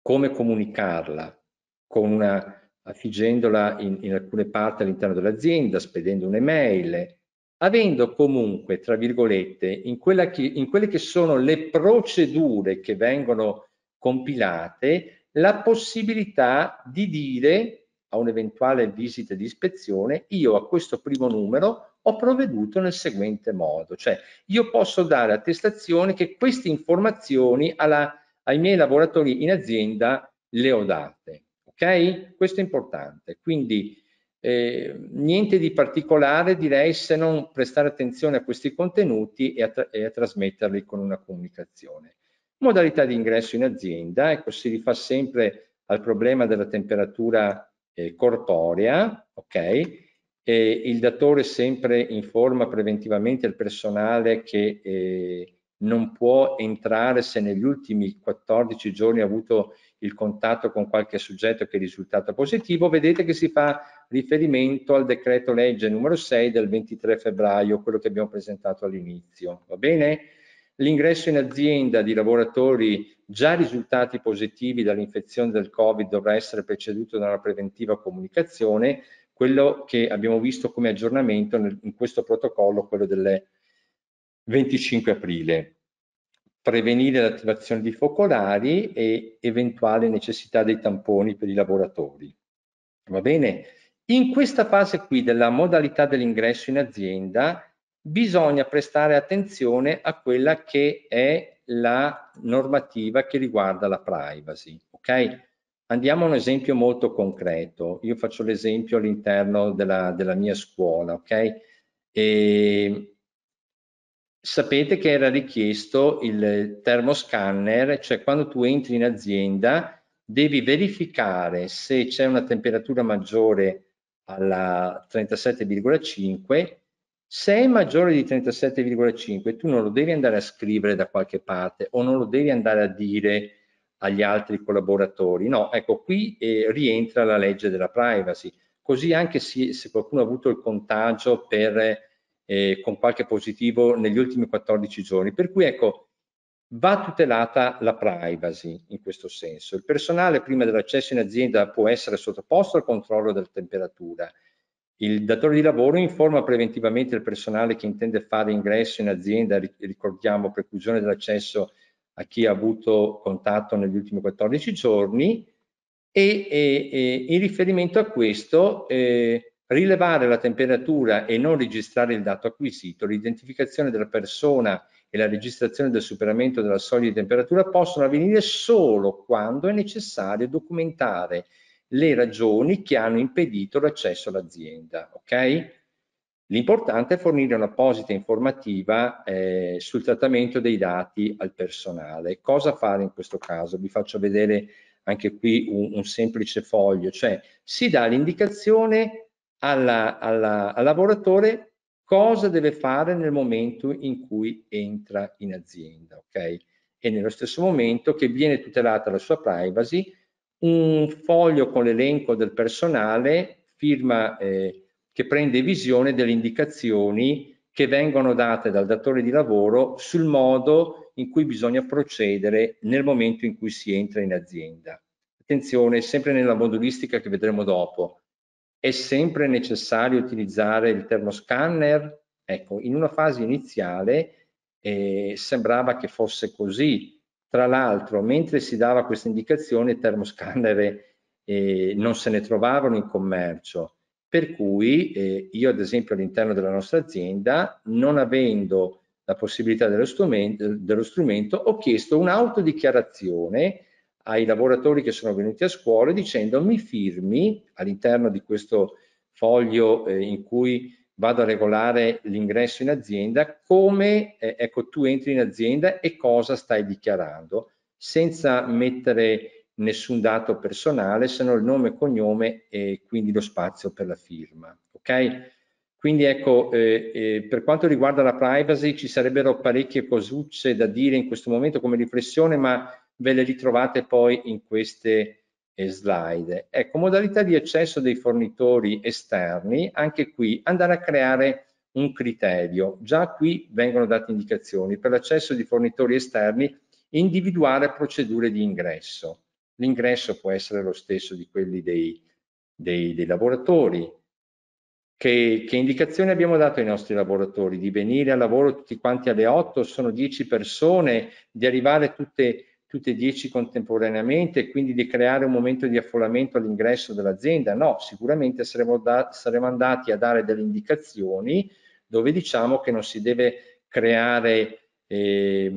Come comunicarla? Con una, affiggendola in, in alcune parti all'interno dell'azienda, spedendo un'email, avendo comunque, tra virgolette, in, che, in, quelle che sono le procedure che vengono compilate, la possibilità di dire a un'eventuale visita di ispezione, io a questo primo numero ho provveduto nel seguente modo, cioè io posso dare attestazione che queste informazioni alla, ai miei lavoratori in azienda le ho date, ok? Questo è importante, quindi eh, niente di particolare direi se non prestare attenzione a questi contenuti e a, tra e a trasmetterli con una comunicazione modalità di ingresso in azienda, ecco si rifà sempre al problema della temperatura eh, corporea, ok? E il datore sempre informa preventivamente il personale che eh, non può entrare se negli ultimi 14 giorni ha avuto il contatto con qualche soggetto che è risultato positivo, vedete che si fa riferimento al decreto legge numero 6 del 23 febbraio, quello che abbiamo presentato all'inizio, va bene? L'ingresso in azienda di lavoratori già risultati positivi dall'infezione del Covid dovrà essere preceduto da una preventiva comunicazione, quello che abbiamo visto come aggiornamento nel, in questo protocollo, quello del 25 aprile prevenire l'attivazione di focolari e eventuale necessità dei tamponi per i lavoratori. Va bene? In questa fase qui della modalità dell'ingresso in azienda bisogna prestare attenzione a quella che è la normativa che riguarda la privacy. Okay? Andiamo a un esempio molto concreto. Io faccio l'esempio all'interno della, della, mia scuola. Okay? E sapete che era richiesto il termoscanner, cioè quando tu entri in azienda devi verificare se c'è una temperatura maggiore alla 37,5 se è maggiore di 37,5 tu non lo devi andare a scrivere da qualche parte o non lo devi andare a dire agli altri collaboratori no ecco qui eh, rientra la legge della privacy così anche se, se qualcuno ha avuto il contagio per, eh, con qualche positivo negli ultimi 14 giorni per cui ecco va tutelata la privacy in questo senso il personale prima dell'accesso in azienda può essere sottoposto al controllo della temperatura il datore di lavoro informa preventivamente il personale che intende fare ingresso in azienda, ricordiamo preclusione dell'accesso a chi ha avuto contatto negli ultimi 14 giorni e, e, e in riferimento a questo eh, rilevare la temperatura e non registrare il dato acquisito, l'identificazione della persona e la registrazione del superamento della soglia di temperatura possono avvenire solo quando è necessario documentare le ragioni che hanno impedito l'accesso all'azienda. Okay? L'importante è fornire un'apposita informativa eh, sul trattamento dei dati al personale. Cosa fare in questo caso? Vi faccio vedere anche qui un, un semplice foglio, cioè si dà l'indicazione alla, alla, al lavoratore cosa deve fare nel momento in cui entra in azienda, ok? E nello stesso momento che viene tutelata la sua privacy un foglio con l'elenco del personale, firma eh, che prende visione delle indicazioni che vengono date dal datore di lavoro sul modo in cui bisogna procedere nel momento in cui si entra in azienda. Attenzione, sempre nella modulistica che vedremo dopo, è sempre necessario utilizzare il termoscanner? Ecco, in una fase iniziale eh, sembrava che fosse così, tra l'altro, mentre si dava questa indicazione, i termoscanner eh, non se ne trovavano in commercio, per cui eh, io ad esempio all'interno della nostra azienda, non avendo la possibilità dello strumento, dello strumento ho chiesto un'autodichiarazione ai lavoratori che sono venuti a scuola dicendo mi firmi all'interno di questo foglio eh, in cui vado a regolare l'ingresso in azienda, come eh, ecco, tu entri in azienda e cosa stai dichiarando, senza mettere nessun dato personale, se non il nome e cognome e quindi lo spazio per la firma. Ok? Quindi ecco, eh, eh, per quanto riguarda la privacy ci sarebbero parecchie cosucce da dire in questo momento come riflessione, ma ve le ritrovate poi in queste e slide. Ecco, modalità di accesso dei fornitori esterni, anche qui andare a creare un criterio. Già qui vengono date indicazioni. Per l'accesso di fornitori esterni individuare procedure di ingresso. L'ingresso può essere lo stesso di quelli dei, dei, dei lavoratori. Che, che indicazioni abbiamo dato ai nostri lavoratori? Di venire al lavoro tutti quanti alle 8, sono 10 persone, di arrivare tutte tutte e dieci contemporaneamente quindi di creare un momento di affollamento all'ingresso dell'azienda. No, sicuramente saremo, da, saremo andati a dare delle indicazioni dove diciamo che non si deve creare eh,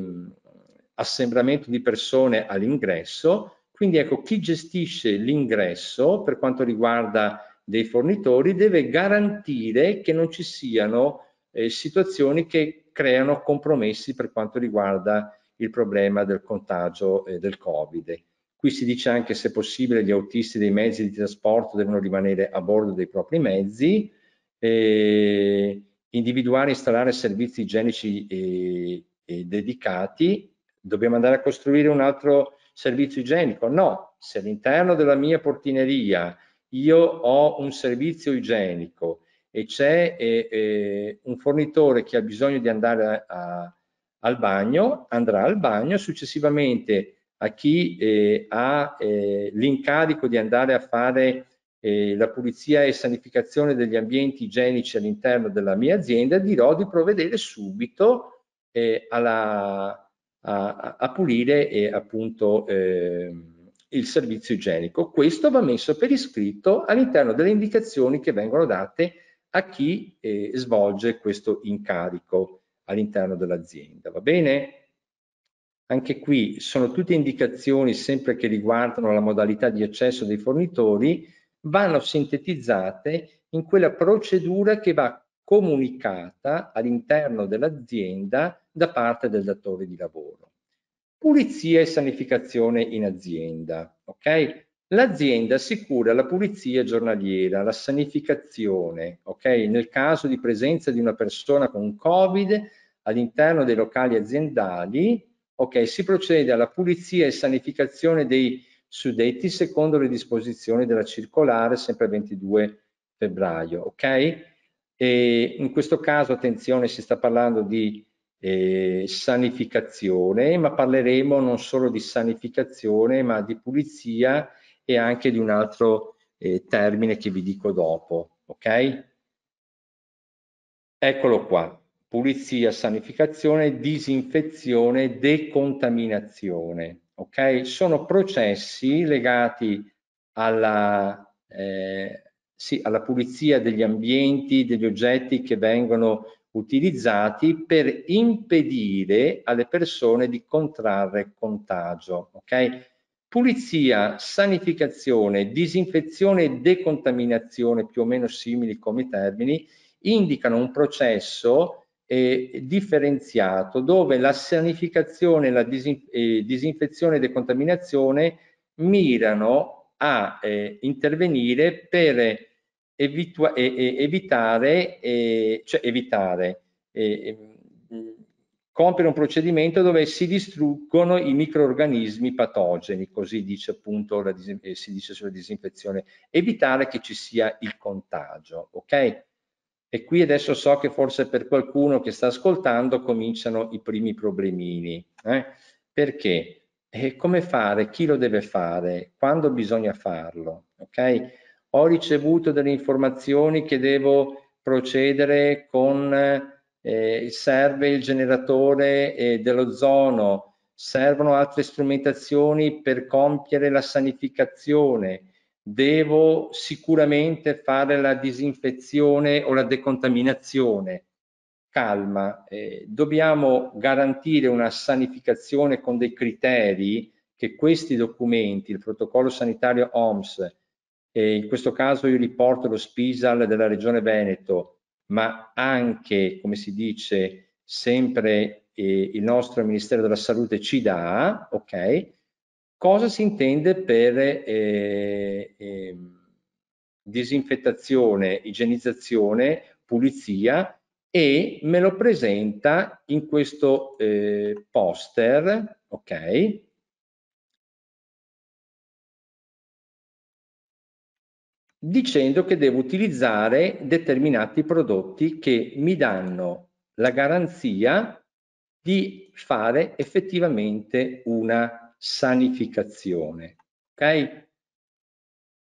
assembramento di persone all'ingresso. Quindi ecco, chi gestisce l'ingresso per quanto riguarda dei fornitori deve garantire che non ci siano eh, situazioni che creano compromessi per quanto riguarda il problema del contagio eh, del Covid. Qui si dice anche se possibile gli autisti dei mezzi di trasporto devono rimanere a bordo dei propri mezzi, eh, individuare e installare servizi igienici eh, dedicati, dobbiamo andare a costruire un altro servizio igienico? No, se all'interno della mia portineria io ho un servizio igienico e c'è eh, eh, un fornitore che ha bisogno di andare a, a, al bagno, andrà al bagno, successivamente a chi eh, ha eh, l'incarico di andare a fare eh, la pulizia e sanificazione degli ambienti igienici all'interno della mia azienda, dirò di provvedere subito eh, alla, a, a, pulire appunto ehm, il servizio igienico. Questo va messo per iscritto all'interno delle indicazioni che vengono date a chi eh, svolge questo incarico all'interno dell'azienda. Va bene? Anche qui sono tutte indicazioni sempre che riguardano la modalità di accesso dei fornitori, vanno sintetizzate in quella procedura che va comunicata all'interno dell'azienda da parte del datore di lavoro. Pulizia e sanificazione in azienda. Okay? L'azienda assicura la pulizia giornaliera, la sanificazione. Okay? Nel caso di presenza di una persona con Covid, all'interno dei locali aziendali, ok, si procede alla pulizia e sanificazione dei suddetti secondo le disposizioni della circolare sempre il 22 febbraio, ok? E in questo caso, attenzione, si sta parlando di eh, sanificazione, ma parleremo non solo di sanificazione, ma di pulizia e anche di un altro eh, termine che vi dico dopo, ok? Eccolo qua pulizia, sanificazione, disinfezione, decontaminazione. Okay? Sono processi legati alla, eh, sì, alla pulizia degli ambienti, degli oggetti che vengono utilizzati per impedire alle persone di contrarre contagio. Okay? Pulizia, sanificazione, disinfezione e decontaminazione, più o meno simili come termini, indicano un processo eh, differenziato dove la sanificazione, la disin eh, disinfezione e decontaminazione mirano a eh, intervenire per evitare, cioè evitare compiere un procedimento dove si distruggono i microorganismi patogeni, così dice appunto la, eh, si dice sulla disinfezione, evitare che ci sia il contagio, ok? E qui adesso so che forse per qualcuno che sta ascoltando cominciano i primi problemini. Eh? Perché? E come fare? Chi lo deve fare? Quando bisogna farlo? Okay? Ho ricevuto delle informazioni che devo procedere con eh, serve il generatore eh, dell'ozono, servono altre strumentazioni per compiere la sanificazione, devo sicuramente fare la disinfezione o la decontaminazione. Calma, eh, dobbiamo garantire una sanificazione con dei criteri che questi documenti, il protocollo sanitario OMS, e in questo caso io riporto lo SPISAL della Regione Veneto, ma anche, come si dice, sempre eh, il nostro Ministero della Salute ci dà, ok? Cosa si intende per eh, eh, disinfettazione, igienizzazione, pulizia e me lo presenta in questo eh, poster, ok? dicendo che devo utilizzare determinati prodotti che mi danno la garanzia di fare effettivamente una sanificazione. Ok?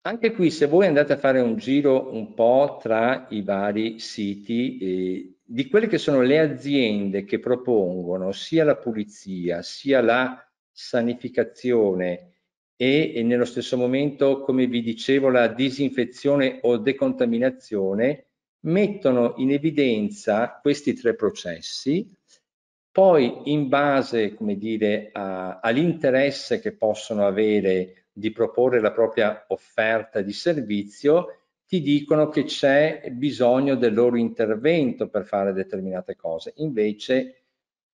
Anche qui, se voi andate a fare un giro un po' tra i vari siti eh, di quelle che sono le aziende che propongono sia la pulizia sia la sanificazione e, e nello stesso momento, come vi dicevo, la disinfezione o decontaminazione, mettono in evidenza questi tre processi poi in base, come dire, all'interesse che possono avere di proporre la propria offerta di servizio, ti dicono che c'è bisogno del loro intervento per fare determinate cose. Invece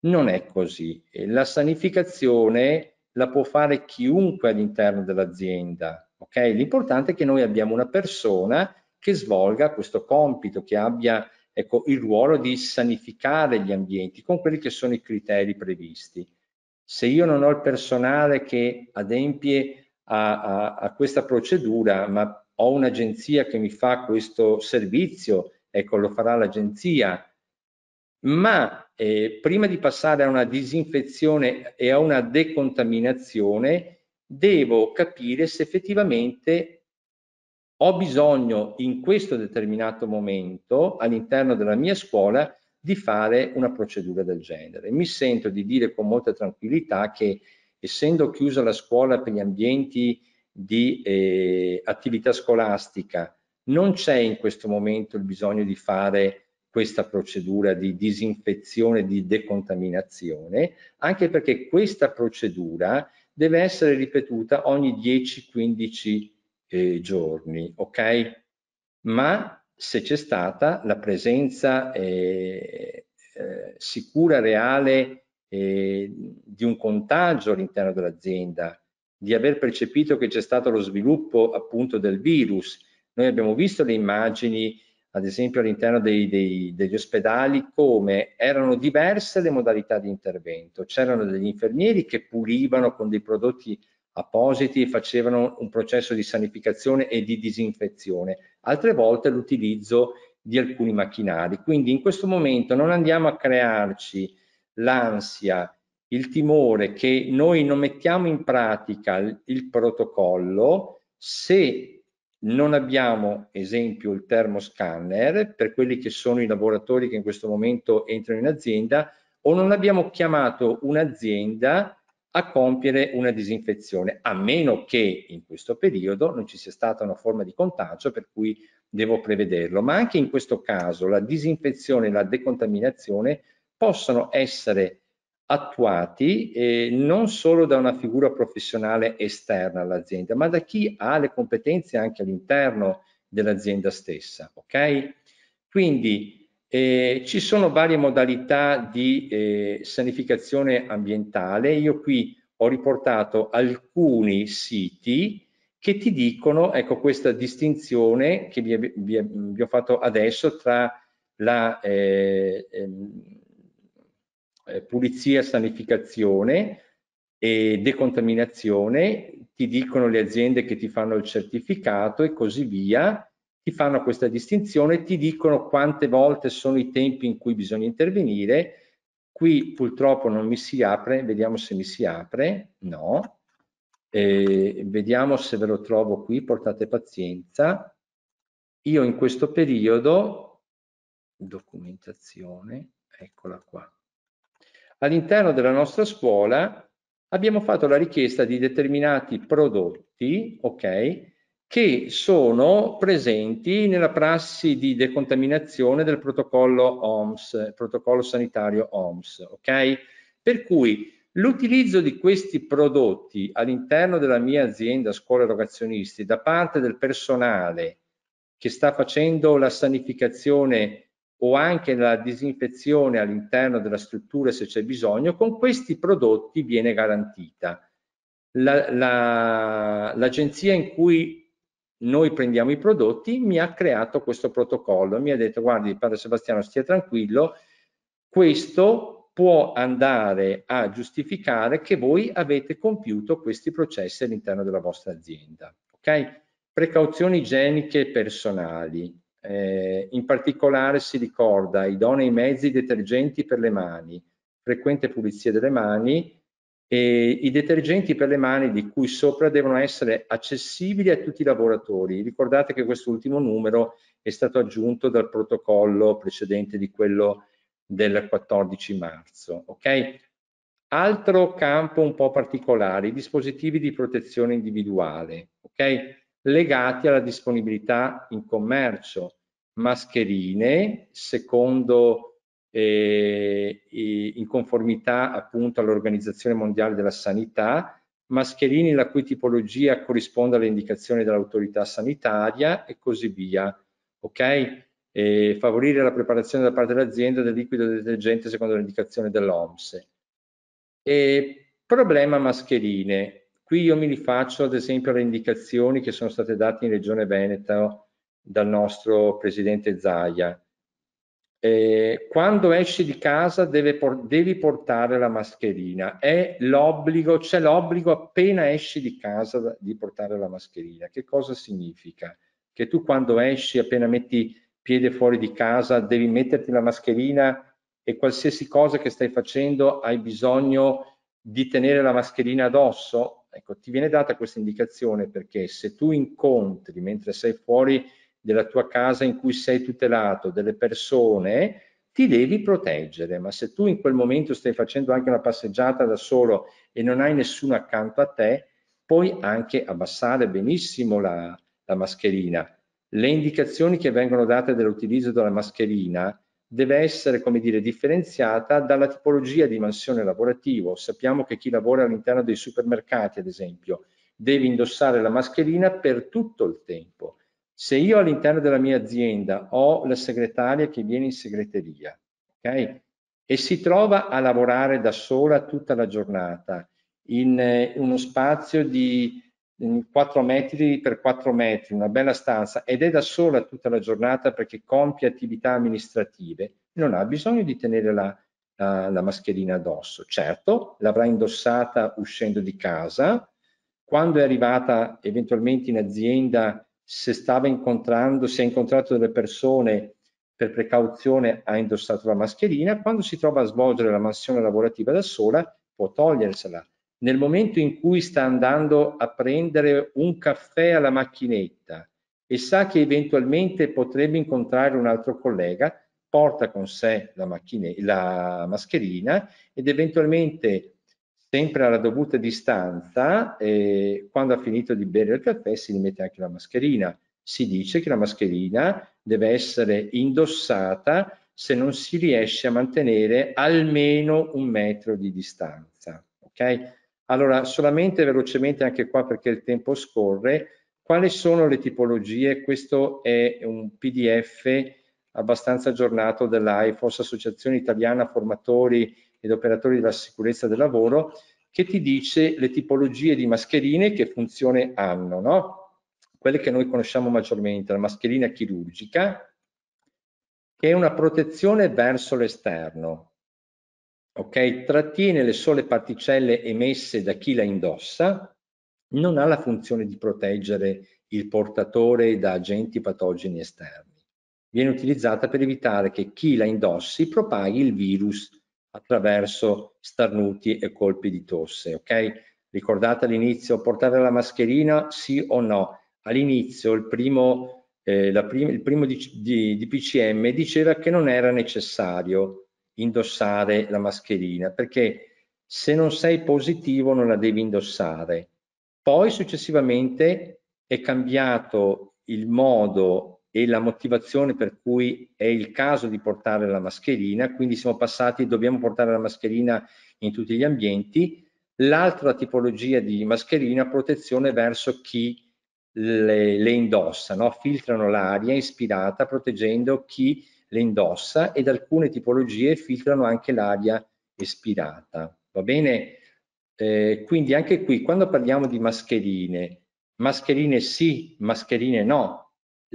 non è così. La sanificazione la può fare chiunque all'interno dell'azienda. Okay? L'importante è che noi abbiamo una persona che svolga questo compito, che abbia ecco, il ruolo di sanificare gli ambienti con quelli che sono i criteri previsti. Se io non ho il personale che adempie a, a, a questa procedura, ma ho un'agenzia che mi fa questo servizio, ecco, lo farà l'agenzia, ma eh, prima di passare a una disinfezione e a una decontaminazione, devo capire se effettivamente ho bisogno in questo determinato momento all'interno della mia scuola di fare una procedura del genere. Mi sento di dire con molta tranquillità che essendo chiusa la scuola per gli ambienti di eh, attività scolastica, non c'è in questo momento il bisogno di fare questa procedura di disinfezione, di decontaminazione, anche perché questa procedura deve essere ripetuta ogni 10-15 eh, giorni, ok? Ma se c'è stata la presenza eh, eh, sicura, reale eh, di un contagio all'interno dell'azienda, di aver percepito che c'è stato lo sviluppo appunto del virus. Noi abbiamo visto le immagini, ad esempio all'interno dei, dei, degli ospedali, come erano diverse le modalità di intervento. C'erano degli infermieri che pulivano con dei prodotti appositi facevano un processo di sanificazione e di disinfezione, altre volte l'utilizzo di alcuni macchinari. Quindi in questo momento non andiamo a crearci l'ansia, il timore che noi non mettiamo in pratica il, il protocollo se non abbiamo esempio il termoscanner per quelli che sono i lavoratori che in questo momento entrano in azienda o non abbiamo chiamato un'azienda a compiere una disinfezione, a meno che in questo periodo non ci sia stata una forma di contagio per cui devo prevederlo. Ma anche in questo caso la disinfezione e la decontaminazione possono essere attuati eh, non solo da una figura professionale esterna all'azienda, ma da chi ha le competenze anche all'interno dell'azienda stessa. Ok? Quindi eh, ci sono varie modalità di eh, sanificazione ambientale. Io qui ho riportato alcuni siti che ti dicono, ecco questa distinzione che vi, vi, vi ho fatto adesso tra la eh, ehm, eh, pulizia, sanificazione e decontaminazione, ti dicono le aziende che ti fanno il certificato e così via, ti fanno questa distinzione, ti dicono quante volte sono i tempi in cui bisogna intervenire. Qui purtroppo non mi si apre, vediamo se mi si apre, no. E eh, vediamo se ve lo trovo qui, portate pazienza. Io in questo periodo, documentazione, eccola qua. All'interno della nostra scuola abbiamo fatto la richiesta di determinati prodotti, ok, che sono presenti nella prassi di decontaminazione del protocollo OMS, protocollo sanitario OMS, ok? Per cui l'utilizzo di questi prodotti all'interno della mia azienda scuola erogazionisti da parte del personale che sta facendo la sanificazione o anche la disinfezione all'interno della struttura se c'è bisogno, con questi prodotti viene garantita. La, la, l'agenzia in cui noi prendiamo i prodotti, mi ha creato questo protocollo, mi ha detto guardi padre Sebastiano stia tranquillo, questo può andare a giustificare che voi avete compiuto questi processi all'interno della vostra azienda. Okay? Precauzioni igieniche personali, eh, in particolare si ricorda idonei mezzi detergenti per le mani, frequente pulizia delle mani, e I detergenti per le mani di cui sopra devono essere accessibili a tutti i lavoratori. Ricordate che quest'ultimo numero è stato aggiunto dal protocollo precedente di quello del 14 marzo. Okay? Altro campo un po' particolare, i dispositivi di protezione individuale, okay? legati alla disponibilità in commercio, mascherine, secondo eh, in conformità appunto all'Organizzazione Mondiale della Sanità, mascherini la cui tipologia corrisponde alle indicazioni dell'autorità sanitaria e così via. Ok? E favorire la preparazione da parte dell'azienda del liquido detergente secondo le indicazioni dell'OMS. E problema mascherine. Qui io mi rifaccio ad esempio alle indicazioni che sono state date in Regione Veneto dal nostro presidente Zaia. Eh, quando esci di casa deve, devi portare la mascherina, è l'obbligo, c'è l'obbligo appena esci di casa di portare la mascherina. Che cosa significa? Che tu quando esci, appena metti piede fuori di casa, devi metterti la mascherina e qualsiasi cosa che stai facendo hai bisogno di tenere la mascherina addosso? Ecco, ti viene data questa indicazione perché se tu incontri mentre sei fuori della tua casa in cui sei tutelato, delle persone, ti devi proteggere, ma se tu in quel momento stai facendo anche una passeggiata da solo e non hai nessuno accanto a te, puoi anche abbassare benissimo la, la mascherina. Le indicazioni che vengono date dell'utilizzo della mascherina deve essere, come dire, differenziata dalla tipologia di mansione lavorativo. Sappiamo che chi lavora all'interno dei supermercati, ad esempio, deve indossare la mascherina per tutto il tempo se io all'interno della mia azienda ho la segretaria che viene in segreteria, ok? E si trova a lavorare da sola tutta la giornata in eh, uno spazio di 4 metri per 4 metri, una bella stanza, ed è da sola tutta la giornata perché compie attività amministrative, non ha bisogno di tenere la, la, la mascherina addosso. Certo, l'avrà indossata uscendo di casa, quando è arrivata eventualmente in azienda se stava incontrando, se ha incontrato delle persone per precauzione ha indossato la mascherina, quando si trova a svolgere la mansione lavorativa da sola può togliersela. Nel momento in cui sta andando a prendere un caffè alla macchinetta e sa che eventualmente potrebbe incontrare un altro collega, porta con sé la, la mascherina ed eventualmente sempre alla dovuta distanza e quando ha finito di bere il caffè si rimette anche la mascherina. Si dice che la mascherina deve essere indossata se non si riesce a mantenere almeno un metro di distanza. Okay? Allora, solamente velocemente anche qua perché il tempo scorre, quali sono le tipologie? Questo è un PDF abbastanza aggiornato dell'AIFOS, Associazione Italiana Formatori ed operatori della sicurezza del lavoro, che ti dice le tipologie di mascherine che funzione hanno, no? quelle che noi conosciamo maggiormente, la mascherina chirurgica, che è una protezione verso l'esterno, ok? Trattiene le sole particelle emesse da chi la indossa, non ha la funzione di proteggere il portatore da agenti patogeni esterni. Viene utilizzata per evitare che chi la indossi propaghi il virus attraverso starnuti e colpi di tosse. Ok? Ricordate all'inizio portare la mascherina sì o no? All'inizio il primo, eh, prim il primo di, di, di PCM diceva che non era necessario indossare la mascherina perché se non sei positivo non la devi indossare. Poi successivamente è cambiato il modo e la motivazione per cui è il caso di portare la mascherina, quindi siamo passati, dobbiamo portare la mascherina in tutti gli ambienti. L'altra tipologia di mascherina, protezione verso chi le, le indossa, no? filtrano l'aria ispirata proteggendo chi le indossa ed alcune tipologie filtrano anche l'aria espirata. Va bene? Eh, quindi anche qui, quando parliamo di mascherine, mascherine sì, mascherine no,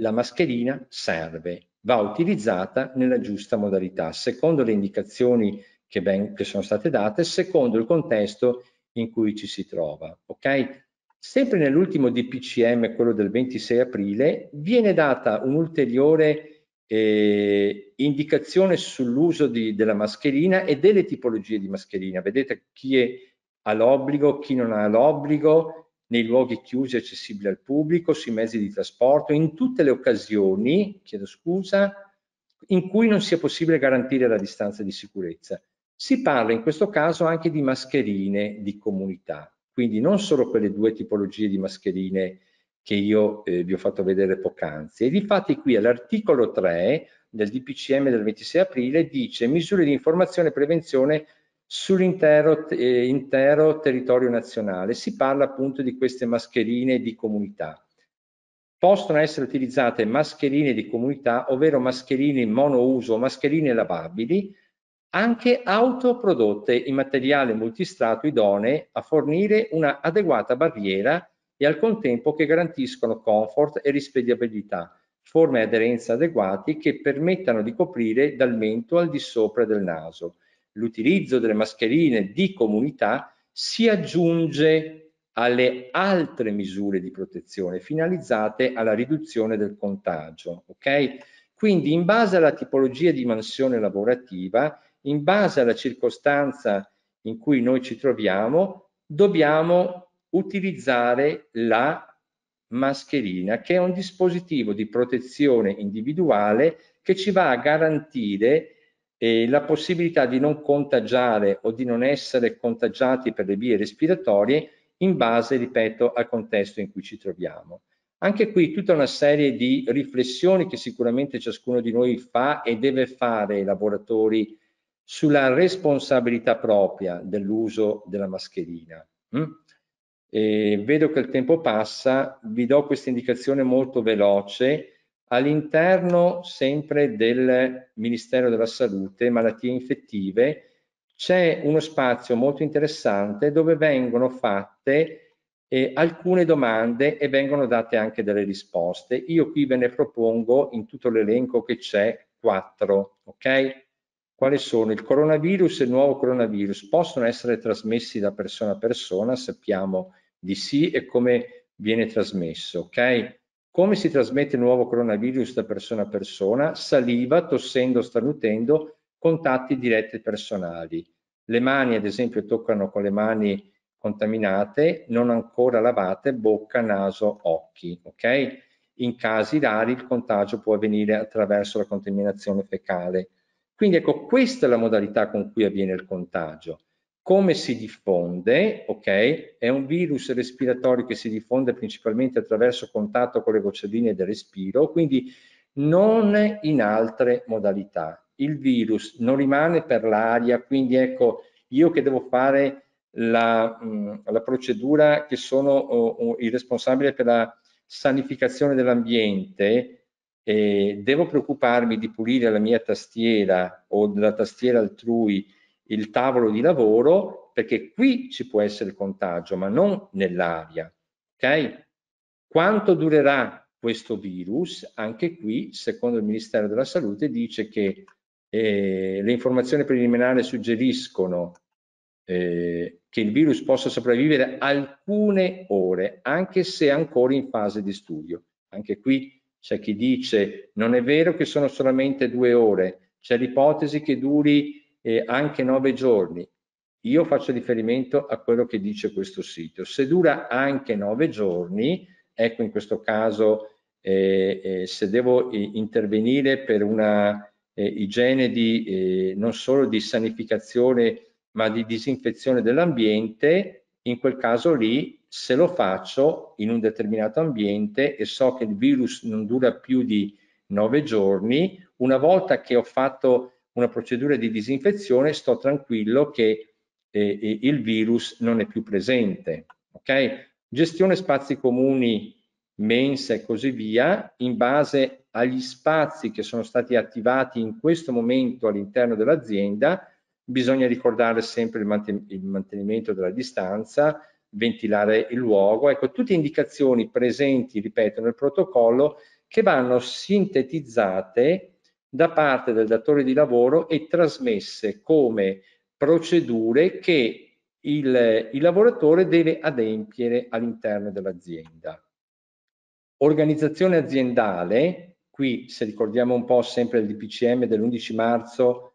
la mascherina serve, va utilizzata nella giusta modalità, secondo le indicazioni che, ben, che sono state date, secondo il contesto in cui ci si trova. Okay? Sempre nell'ultimo DPCM, quello del 26 aprile, viene data un'ulteriore eh, indicazione sull'uso della mascherina e delle tipologie di mascherina. Vedete chi è, ha l'obbligo, chi non ha l'obbligo, nei luoghi chiusi accessibili al pubblico, sui mezzi di trasporto, in tutte le occasioni, chiedo scusa, in cui non sia possibile garantire la distanza di sicurezza. Si parla in questo caso anche di mascherine di comunità, quindi non solo quelle due tipologie di mascherine che io eh, vi ho fatto vedere poc'anzi. E difatti qui all'articolo 3 del DPCM del 26 aprile dice misure di informazione e prevenzione sull'intero eh, territorio nazionale. Si parla appunto di queste mascherine di comunità. Possono essere utilizzate mascherine di comunità, ovvero mascherine monouso, mascherine lavabili, anche autoprodotte in materiale multistrato idonee a fornire una adeguata barriera e al contempo che garantiscono comfort e rispediabilità, forme di aderenza adeguati che permettano di coprire dal mento al di sopra del naso l'utilizzo delle mascherine di comunità si aggiunge alle altre misure di protezione finalizzate alla riduzione del contagio. Okay? Quindi in base alla tipologia di mansione lavorativa, in base alla circostanza in cui noi ci troviamo, dobbiamo utilizzare la mascherina, che è un dispositivo di protezione individuale che ci va a garantire e la possibilità di non contagiare o di non essere contagiati per le vie respiratorie in base, ripeto, al contesto in cui ci troviamo. Anche qui tutta una serie di riflessioni che sicuramente ciascuno di noi fa e deve fare i lavoratori sulla responsabilità propria dell'uso della mascherina. Hm? E vedo che il tempo passa, vi do questa indicazione molto veloce All'interno sempre del Ministero della Salute, malattie infettive, c'è uno spazio molto interessante dove vengono fatte eh, alcune domande e vengono date anche delle risposte. Io qui ve ne propongo in tutto l'elenco che c'è quattro, ok? Quali sono il coronavirus e il nuovo coronavirus? Possono essere trasmessi da persona a persona? Sappiamo di sì e come viene trasmesso, ok? Come si trasmette il nuovo coronavirus da persona a persona? Saliva, tossendo, starnutendo, contatti diretti personali. Le mani, ad esempio, toccano con le mani contaminate, non ancora lavate, bocca, naso, occhi. Okay? In casi rari il contagio può avvenire attraverso la contaminazione fecale. Quindi ecco, questa è la modalità con cui avviene il contagio. Come si diffonde? Ok, è un virus respiratorio che si diffonde principalmente attraverso contatto con le goccioline del respiro, quindi non in altre modalità. Il virus non rimane per l'aria, quindi ecco, io che devo fare la, mm, la procedura che sono il responsabile per la sanificazione dell'ambiente, eh, devo preoccuparmi di pulire la mia tastiera o la tastiera altrui, il tavolo di lavoro perché qui ci può essere il contagio, ma non nell'aria. Okay? Quanto durerà questo virus? Anche qui, secondo il Ministero della Salute, dice che eh, le informazioni preliminari suggeriscono eh, che il virus possa sopravvivere alcune ore, anche se ancora in fase di studio. Anche qui c'è chi dice non è vero che sono solamente due ore, c'è l'ipotesi che duri eh, anche nove giorni, io faccio riferimento a quello che dice questo sito. Se dura anche nove giorni, ecco in questo caso eh, eh, se devo eh, intervenire per una eh, igiene di, eh, non solo di sanificazione ma di disinfezione dell'ambiente, in quel caso lì se lo faccio in un determinato ambiente e so che il virus non dura più di nove giorni, una volta che ho fatto una procedura di disinfezione sto tranquillo che eh, il virus non è più presente. Okay? Gestione spazi comuni, mensa e così via, in base agli spazi che sono stati attivati in questo momento all'interno dell'azienda, bisogna ricordare sempre il, mantenimento della distanza, ventilare il luogo, ecco tutte indicazioni presenti, ripeto, nel protocollo che vanno sintetizzate da parte del datore di lavoro e trasmesse come procedure che il, il lavoratore deve adempiere all'interno dell'azienda. Organizzazione aziendale, qui se ricordiamo un po' sempre il DPCM dell'11 marzo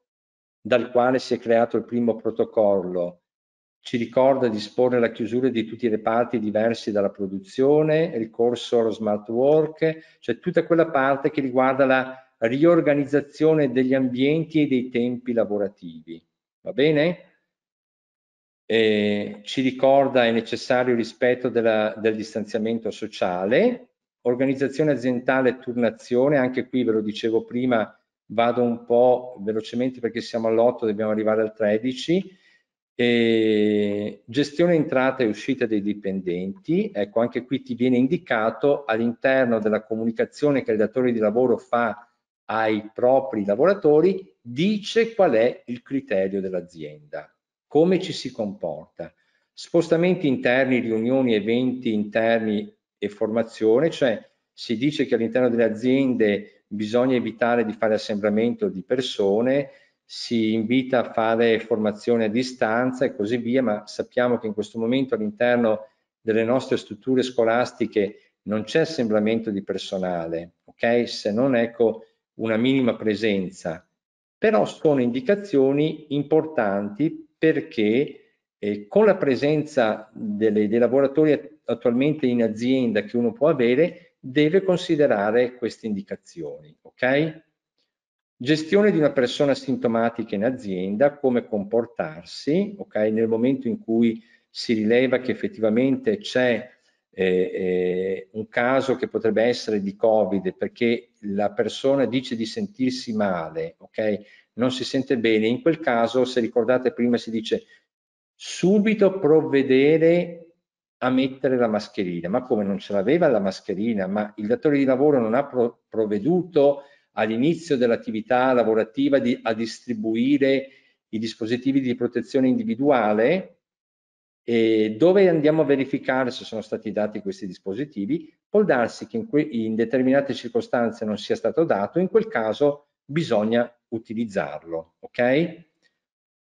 dal quale si è creato il primo protocollo, ci ricorda disporre la chiusura di tutti i reparti diversi dalla produzione, ricorso allo smart work, cioè tutta quella parte che riguarda la riorganizzazione degli ambienti e dei tempi lavorativi. Va bene? Eh, ci ricorda è necessario il rispetto della, del distanziamento sociale, organizzazione aziendale e turnazione, anche qui ve lo dicevo prima, vado un po' velocemente perché siamo all'8, dobbiamo arrivare al 13, eh, gestione entrata e uscita dei dipendenti, ecco anche qui ti viene indicato all'interno della comunicazione che il datore di lavoro fa ai propri lavoratori dice qual è il criterio dell'azienda, come ci si comporta. Spostamenti interni, riunioni, eventi interni e formazione, cioè si dice che all'interno delle aziende bisogna evitare di fare assembramento di persone, si invita a fare formazione a distanza e così via, ma sappiamo che in questo momento all'interno delle nostre strutture scolastiche non c'è assembramento di personale, ok? Se non ecco una minima presenza, però sono indicazioni importanti perché eh, con la presenza delle, dei lavoratori attualmente in azienda che uno può avere, deve considerare queste indicazioni. Okay? Gestione di una persona sintomatica in azienda, come comportarsi okay? nel momento in cui si rileva che effettivamente c'è eh, eh, un caso che potrebbe essere di Covid perché la persona dice di sentirsi male, ok? Non si sente bene, in quel caso, se ricordate prima si dice subito provvedere a mettere la mascherina, ma come non ce l'aveva la mascherina, ma il datore di lavoro non ha provveduto all'inizio dell'attività lavorativa di, a distribuire i dispositivi di protezione individuale, dove andiamo a verificare se sono stati dati questi dispositivi Può darsi che in, que- in determinate circostanze non sia stato dato, in quel caso bisogna utilizzarlo, ok?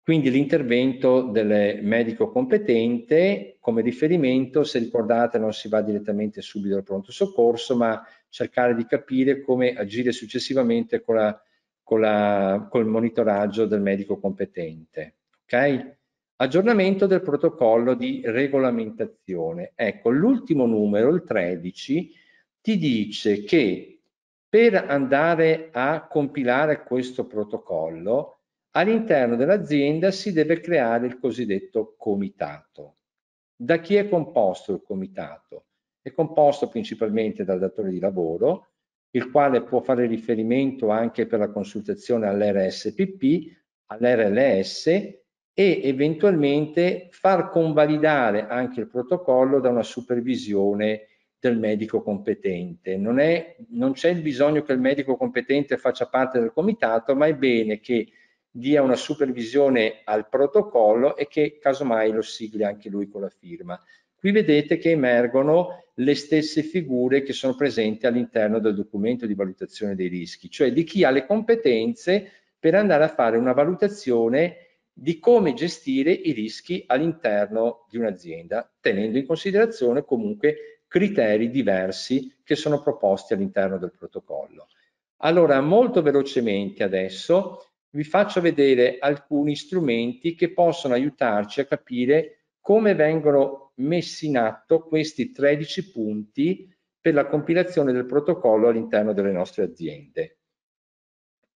Quindi l'intervento del medico competente come riferimento, se ricordate non si va direttamente subito al pronto soccorso, ma cercare di capire come agire successivamente con la, con la, col monitoraggio del medico competente. Okay? Aggiornamento del protocollo di regolamentazione. Ecco, l'ultimo numero, il 13, ti dice che per andare a compilare questo protocollo all'interno dell'azienda si deve creare il cosiddetto comitato. Da chi è composto il comitato? È composto principalmente dal datore di lavoro, il quale può fare riferimento anche per la consultazione all'RSPP, all'RLS e eventualmente far convalidare anche il protocollo da una supervisione del medico competente. Non, c'è il bisogno che il medico competente faccia parte del comitato, ma è bene che dia una supervisione al protocollo e che casomai lo sigli anche lui con la firma. Qui vedete che emergono le stesse figure che sono presenti all'interno del documento di valutazione dei rischi, cioè di chi ha le competenze per andare a fare una valutazione di come gestire i rischi all'interno di un'azienda, tenendo in considerazione comunque criteri diversi che sono proposti all'interno del protocollo. Allora, molto velocemente adesso vi faccio vedere alcuni strumenti che possono aiutarci a capire come vengono messi in atto questi 13 punti per la compilazione del protocollo all'interno delle nostre aziende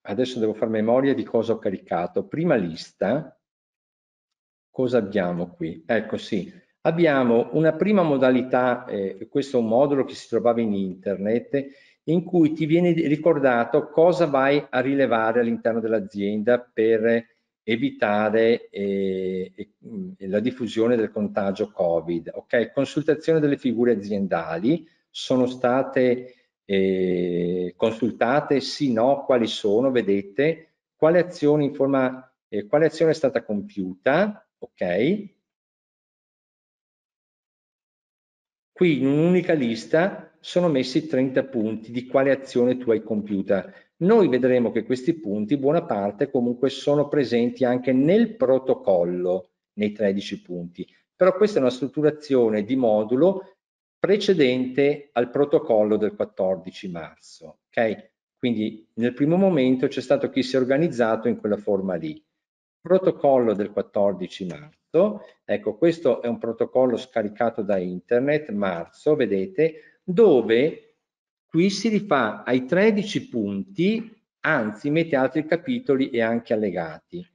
adesso devo fare memoria di cosa ho caricato. Prima lista, cosa abbiamo qui? Ecco sì, abbiamo una prima modalità, eh, questo è un modulo che si trovava in internet, in cui ti viene ricordato cosa vai a rilevare all'interno dell'azienda per evitare eh, mm, la diffusione del contagio Covid. Ok, consultazione delle figure aziendali, sono state eh, consultate sì, no, quali sono, vedete, quale azione, in forma, eh, quale azione è stata compiuta, ok? Qui in un'unica lista sono messi 30 punti di quale azione tu hai compiuta. Noi vedremo che questi punti, buona parte, comunque sono presenti anche nel protocollo, nei 13 punti. Però questa è una strutturazione di modulo precedente al protocollo del 14 marzo. Okay? Quindi nel primo momento c'è stato chi si è organizzato in quella forma lì. Protocollo del 14 marzo, ecco questo è un protocollo scaricato da internet, marzo, vedete, dove qui si rifà ai 13 punti, anzi mette altri capitoli e anche allegati.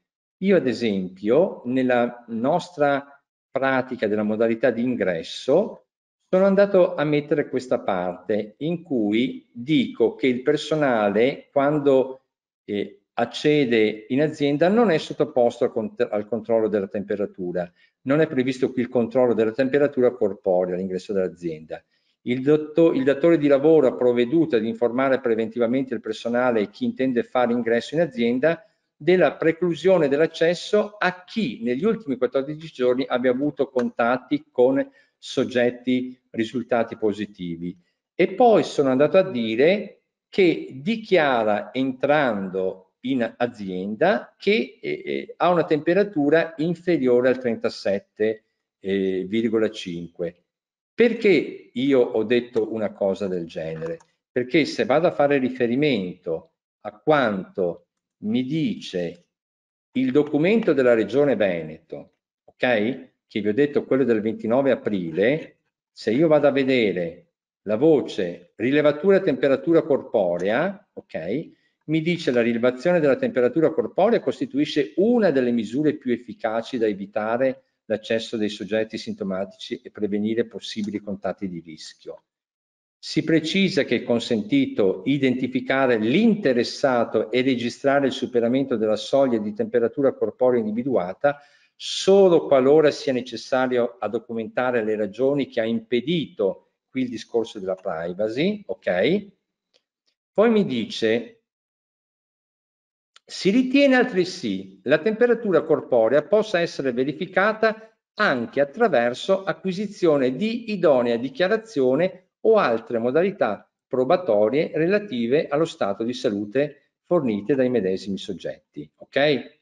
Io ad esempio nella nostra pratica della modalità di ingresso sono andato a mettere questa parte in cui dico che il personale quando eh, accede in azienda non è sottoposto al controllo della temperatura, non è previsto qui il controllo della temperatura corporea all'ingresso dell'azienda. Il, dottor, il datore di lavoro ha provveduto ad informare preventivamente il personale e chi intende fare ingresso in azienda della preclusione dell'accesso a chi negli ultimi 14 giorni abbia avuto contatti con soggetti risultati positivi. E poi sono andato a dire che dichiara entrando in azienda che eh, eh ha una temperatura inferiore al 37,5. Eh, Perché io ho detto una cosa del genere? Perché se vado a fare riferimento a quanto mi dice il documento della regione Veneto, ok? che vi ho detto quello del 29 aprile, se io vado a vedere la voce rilevatura temperatura corporea, ok, mi dice la rilevazione della temperatura corporea costituisce una delle misure più efficaci da evitare l'accesso dei soggetti sintomatici e prevenire possibili contatti di rischio. Si precisa che è consentito identificare l'interessato e registrare il superamento della soglia di temperatura corporea individuata solo qualora sia necessario a documentare le ragioni che ha impedito qui il discorso della privacy, ok? Poi mi dice, si ritiene altresì la temperatura corporea possa essere verificata anche attraverso acquisizione di idonea dichiarazione o altre modalità probatorie relative allo stato di salute fornite dai medesimi soggetti, ok?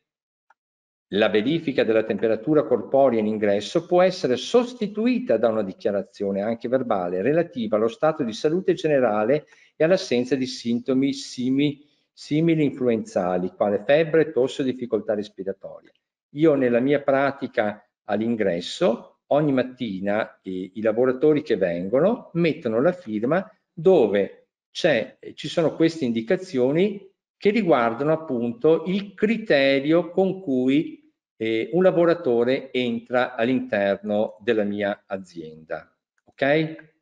La verifica della temperatura corporea in ingresso può essere sostituita da una dichiarazione anche verbale relativa allo stato di salute generale e all'assenza di sintomi simili, simili influenzali, quale febbre, tosse o difficoltà respiratorie. Io nella mia pratica all'ingresso ogni mattina i, i, lavoratori che vengono mettono la firma dove ci sono queste indicazioni che riguardano appunto il criterio con cui eh, un lavoratore entra all'interno della mia azienda. Ok?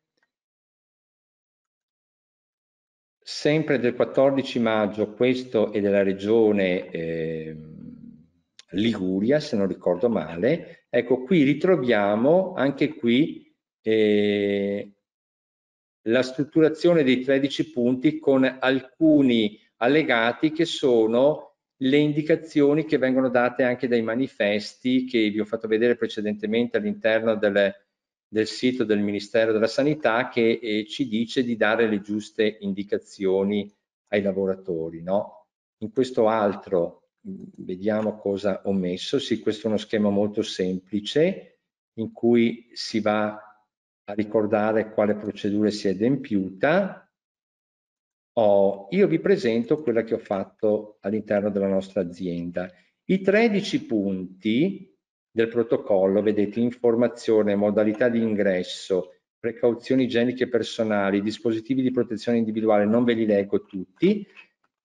Sempre del 14 maggio, questo è della regione eh, Liguria, se non ricordo male. Ecco, qui ritroviamo anche qui eh, la strutturazione dei 13 punti con alcuni allegati che sono le indicazioni che vengono date anche dai manifesti che vi ho fatto vedere precedentemente all'interno delle, del sito del Ministero della Sanità che eh, ci dice di dare le giuste indicazioni ai lavoratori. No? In questo altro mm, vediamo cosa ho messo, sì questo è uno schema molto semplice in cui si va a ricordare quale procedura si è adempiuta, Oh, io vi presento quella che ho fatto all'interno della nostra azienda. I 13 punti del protocollo, vedete informazione, modalità di ingresso, precauzioni igieniche personali, dispositivi di protezione individuale, non ve li leggo tutti.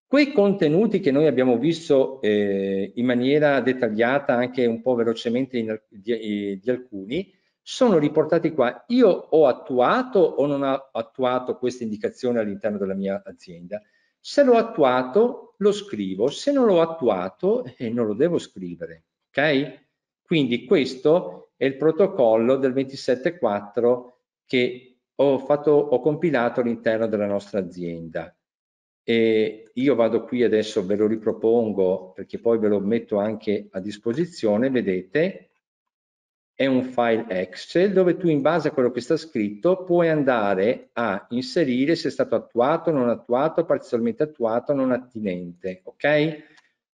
Quei contenuti che noi abbiamo visto eh, in maniera dettagliata anche un po' velocemente in, di, di alcuni, sono riportati qua. Io ho attuato o non ho attuato questa indicazione all'interno della mia azienda? Se l'ho attuato, lo scrivo. Se non l'ho attuato, eh, non lo devo scrivere. Ok? Quindi questo è il protocollo del 27.4 che ho, fatto, ho compilato all'interno della nostra azienda. E io vado qui adesso, ve lo ripropongo perché poi ve lo metto anche a disposizione, vedete, è un file Excel dove tu in base a quello che sta scritto puoi andare a inserire se è stato attuato, non attuato, parzialmente attuato, non attinente, ok?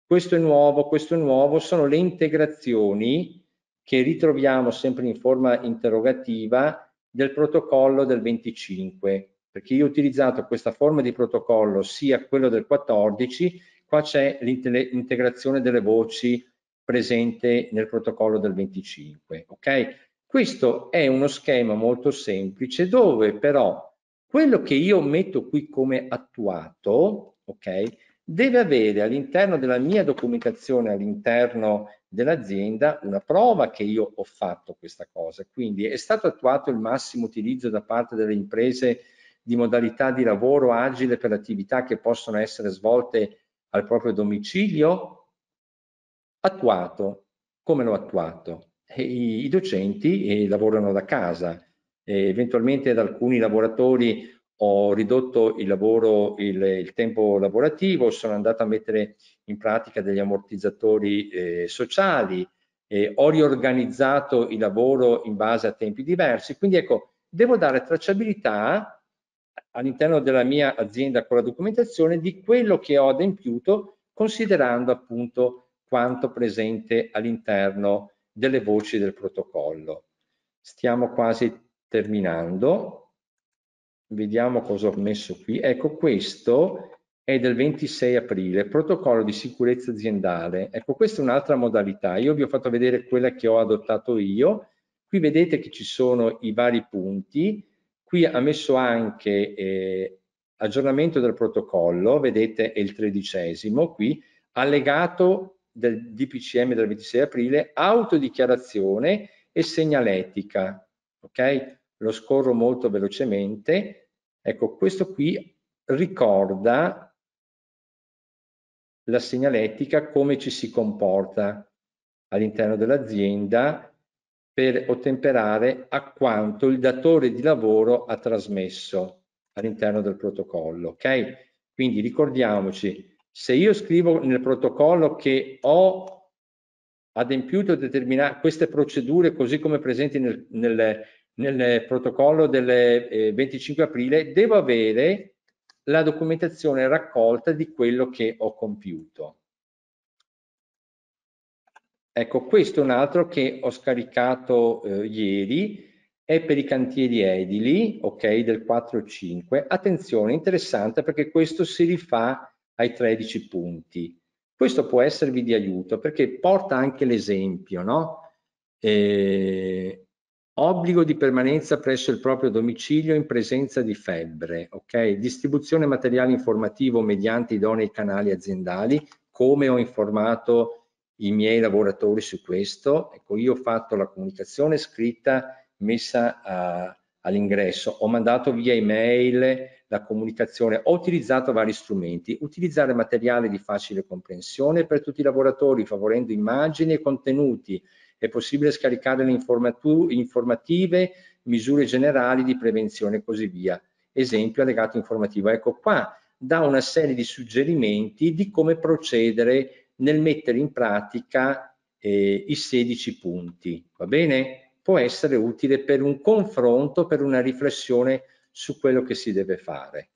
Questo è nuovo, questo è nuovo, sono le integrazioni che ritroviamo sempre in forma interrogativa del protocollo del 25, perché io ho utilizzato questa forma di protocollo sia quello del 14, qua c'è l'integrazione delle voci presente nel protocollo del 25. Okay? Questo è uno schema molto semplice dove però quello che io metto qui come attuato okay, deve avere all'interno della mia documentazione, all'interno dell'azienda, una prova che io ho fatto questa cosa. Quindi è stato attuato il massimo utilizzo da parte delle imprese di modalità di lavoro agile per attività che possono essere svolte al proprio domicilio, attuato. Come l'ho attuato? I, I, docenti eh, lavorano da casa, eventualmente ad alcuni lavoratori ho ridotto il, lavoro, il, il, tempo lavorativo, sono andato a mettere in pratica degli ammortizzatori eh, sociali, eh, ho riorganizzato il lavoro in base a tempi diversi. Quindi ecco, devo dare tracciabilità all'interno della mia azienda con la documentazione di quello che ho adempiuto considerando appunto quanto presente all'interno delle voci del protocollo. Stiamo quasi terminando. Vediamo cosa ho messo qui. Ecco, questo è del 26 aprile, protocollo di sicurezza aziendale. Ecco, questa è un'altra modalità. Io vi ho fatto vedere quella che ho adottato io. Qui vedete che ci sono i vari punti. Qui ha messo anche eh, aggiornamento del protocollo, vedete è il tredicesimo qui, allegato del DPCM del 26 aprile, autodichiarazione e segnaletica. Ok? Lo scorro molto velocemente. Ecco, questo qui ricorda la segnaletica, come ci si comporta all'interno dell'azienda per ottemperare a quanto il datore di lavoro ha trasmesso all'interno del protocollo. Ok? Quindi ricordiamoci se io scrivo nel protocollo che ho adempiuto queste procedure così come presenti nel, nel, nel protocollo del eh, 25 aprile, devo avere la documentazione raccolta di quello che ho compiuto. Ecco, questo è un altro che ho scaricato eh, ieri, è per i cantieri edili, ok, del 4 5. Attenzione, interessante perché questo si rifà ai 13 punti. Questo può esservi di aiuto perché porta anche l'esempio, no? Eh, obbligo di permanenza presso il proprio domicilio in presenza di febbre, ok? Distribuzione materiale informativo mediante idonei canali aziendali, come ho informato i miei lavoratori su questo. Ecco, io ho fatto la comunicazione scritta messa all'ingresso, ho mandato via email la comunicazione, ho utilizzato vari strumenti, utilizzare materiale di facile comprensione per tutti i lavoratori, favorendo immagini e contenuti, è possibile scaricare le informative, misure generali di prevenzione e così via. Esempio allegato informativo. Ecco qua dà una serie di suggerimenti di come procedere nel mettere in pratica eh, i 16 punti. Va bene? Può essere utile per un confronto, per una riflessione su quello che si deve fare.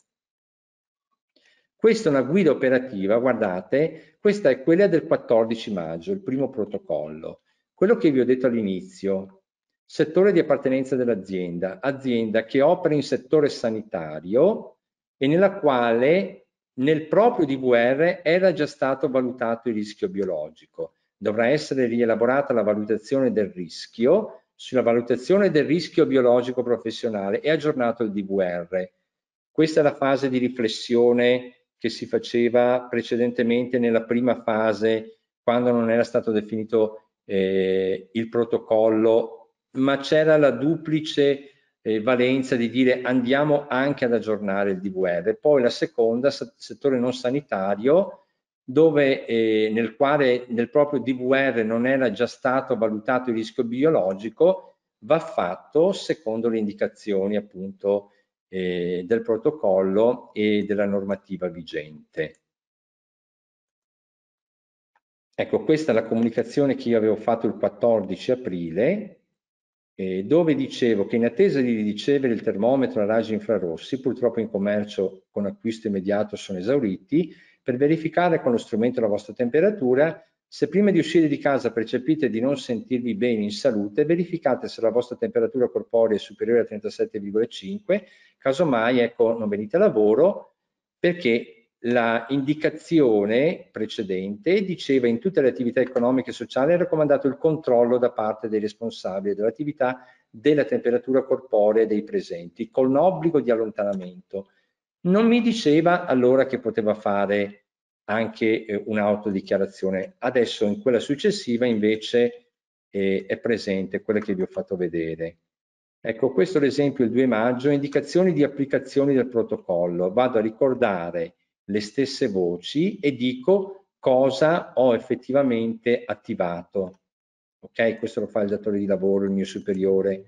Questa è una guida operativa, guardate, questa è quella del 14 maggio, il primo protocollo. Quello che vi ho detto all'inizio, settore di appartenenza dell'azienda, azienda che opera in settore sanitario e nella quale nel proprio DVR era già stato valutato il rischio biologico. Dovrà essere rielaborata la valutazione del rischio sulla valutazione del rischio biologico professionale e aggiornato il DVR. Questa è la fase di riflessione che si faceva precedentemente nella prima fase quando non era stato definito eh, il protocollo, ma c'era la duplice eh, valenza di dire andiamo anche ad aggiornare il DVR. Poi la seconda, settore non sanitario, dove eh, nel quale nel proprio DVR non era già stato valutato il rischio biologico va fatto secondo le indicazioni appunto eh, del protocollo e della normativa vigente. Ecco, questa è la comunicazione che io avevo fatto il 14 aprile, eh, dove dicevo che in attesa di ricevere il termometro a raggi infrarossi, purtroppo in commercio con acquisto immediato sono esauriti, per verificare con lo strumento la vostra temperatura. Se prima di uscire di casa percepite di non sentirvi bene in salute, verificate se la vostra temperatura corporea è superiore a 37,5, casomai ecco, non venite a lavoro perché la indicazione precedente diceva in tutte le attività economiche e sociali è raccomandato il controllo da parte dei responsabili dell'attività della temperatura corporea dei presenti con l'obbligo di allontanamento. Non mi diceva allora che poteva fare anche eh, un'autodichiarazione. Adesso in quella successiva invece eh, è presente quella che vi ho fatto vedere. Ecco, questo è l'esempio il 2 maggio, indicazioni di applicazioni del protocollo. Vado a ricordare le stesse voci e dico cosa ho effettivamente attivato. Ok, questo lo fa il datore di lavoro, il mio superiore,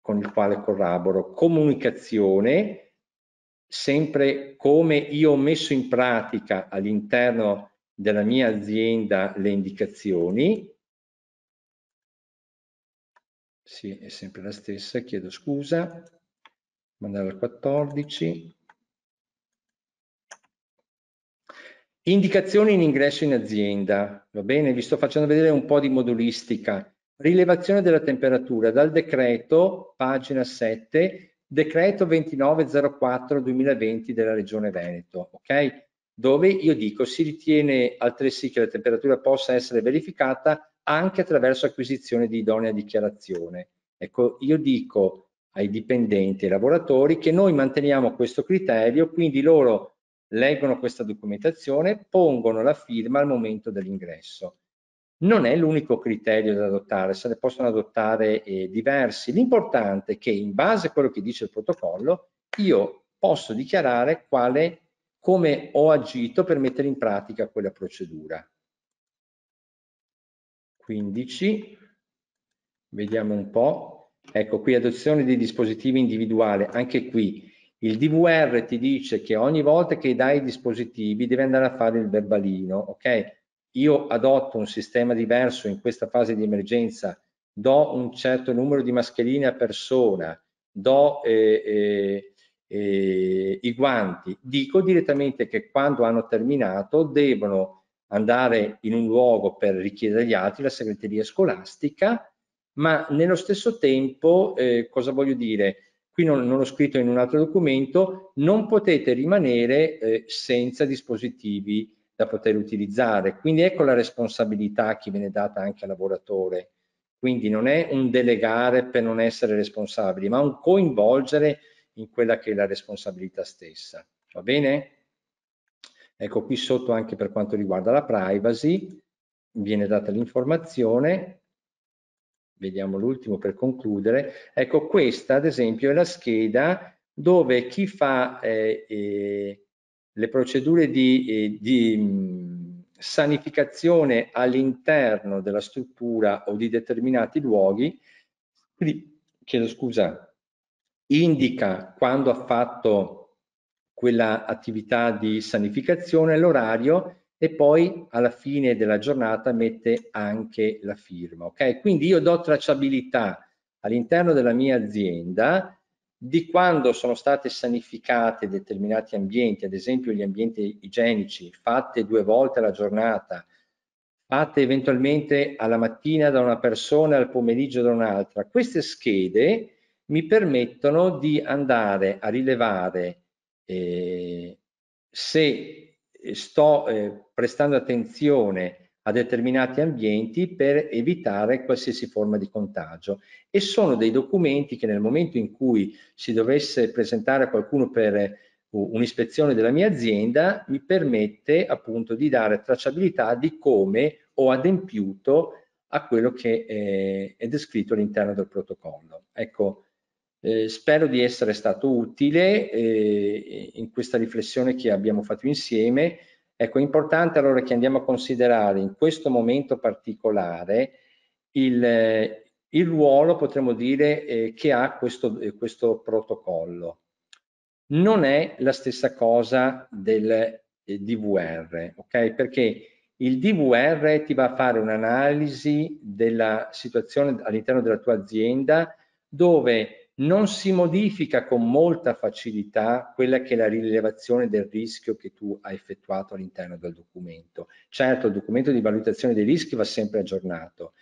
con il quale corroboro. Comunicazione, sempre come io ho messo in pratica all'interno della mia azienda le indicazioni. Sì, è sempre la stessa, chiedo scusa. Mandare al 14. Indicazioni in ingresso in azienda, va bene? Vi sto facendo vedere un po' di modulistica. Rilevazione della temperatura dal decreto, pagina 7, decreto 2904-2020 della Regione Veneto, ok? dove io dico si ritiene altresì che la temperatura possa essere verificata anche attraverso acquisizione di idonea dichiarazione. Ecco, io dico ai dipendenti e ai lavoratori che noi manteniamo questo criterio, quindi loro leggono questa documentazione, pongono la firma al momento dell'ingresso non è l'unico criterio da adottare, se ne possono adottare eh, diversi. L'importante è che in base a quello che dice il protocollo io posso dichiarare quale, come ho agito per mettere in pratica quella procedura. 15, vediamo un po'. Ecco qui adozione di dispositivi individuali, anche qui il DVR ti dice che ogni volta che dai i dispositivi devi andare a fare il verbalino, ok? io adotto un sistema diverso in questa fase di emergenza, do un certo numero di mascherine a persona, do eh, eh, eh, i guanti, dico direttamente che quando hanno terminato devono andare in un luogo per richiedere agli altri la segreteria scolastica, ma nello stesso tempo, eh, cosa voglio dire? Qui non, non, l'ho scritto in un altro documento, non potete rimanere eh, senza dispositivi da poter utilizzare. Quindi ecco la responsabilità che viene data anche al lavoratore. Quindi non è un delegare per non essere responsabili, ma un coinvolgere in quella che è la responsabilità stessa. Va bene? Ecco qui sotto anche per quanto riguarda la privacy viene data l'informazione. Vediamo l'ultimo per concludere. Ecco questa ad esempio è la scheda dove chi fa eh, eh, le procedure di, eh, di mm, sanificazione all'interno della struttura o di determinati luoghi, quindi, chiedo scusa, indica quando ha fatto quella attività di sanificazione, l'orario e poi alla fine della giornata mette anche la firma. Ok? Quindi io do tracciabilità all'interno della mia azienda di quando sono state sanificate determinati ambienti, ad esempio gli ambienti igienici, fatte due volte alla giornata, fatte eventualmente alla mattina da una persona e al pomeriggio da un'altra. Queste schede mi permettono di andare a rilevare eh, se sto eh, prestando attenzione a determinati ambienti per evitare qualsiasi forma di contagio e sono dei documenti che nel momento in cui si dovesse presentare a qualcuno per un'ispezione della mia azienda mi permette appunto di dare tracciabilità di come ho adempiuto a quello che eh, è, descritto all'interno del protocollo. Ecco, eh, spero di essere stato utile eh, in questa riflessione che abbiamo fatto insieme Ecco, è importante allora che andiamo a considerare in questo momento particolare il, eh, il ruolo, potremmo dire, eh, che ha questo, eh, questo, protocollo. Non è la stessa cosa del eh, DVR, ok? Perché il DVR ti va a fare un'analisi della situazione all'interno della tua azienda dove non si modifica con molta facilità quella che è la rilevazione del rischio che tu hai effettuato all'interno del documento. Certo, il documento di valutazione dei rischi va sempre aggiornato,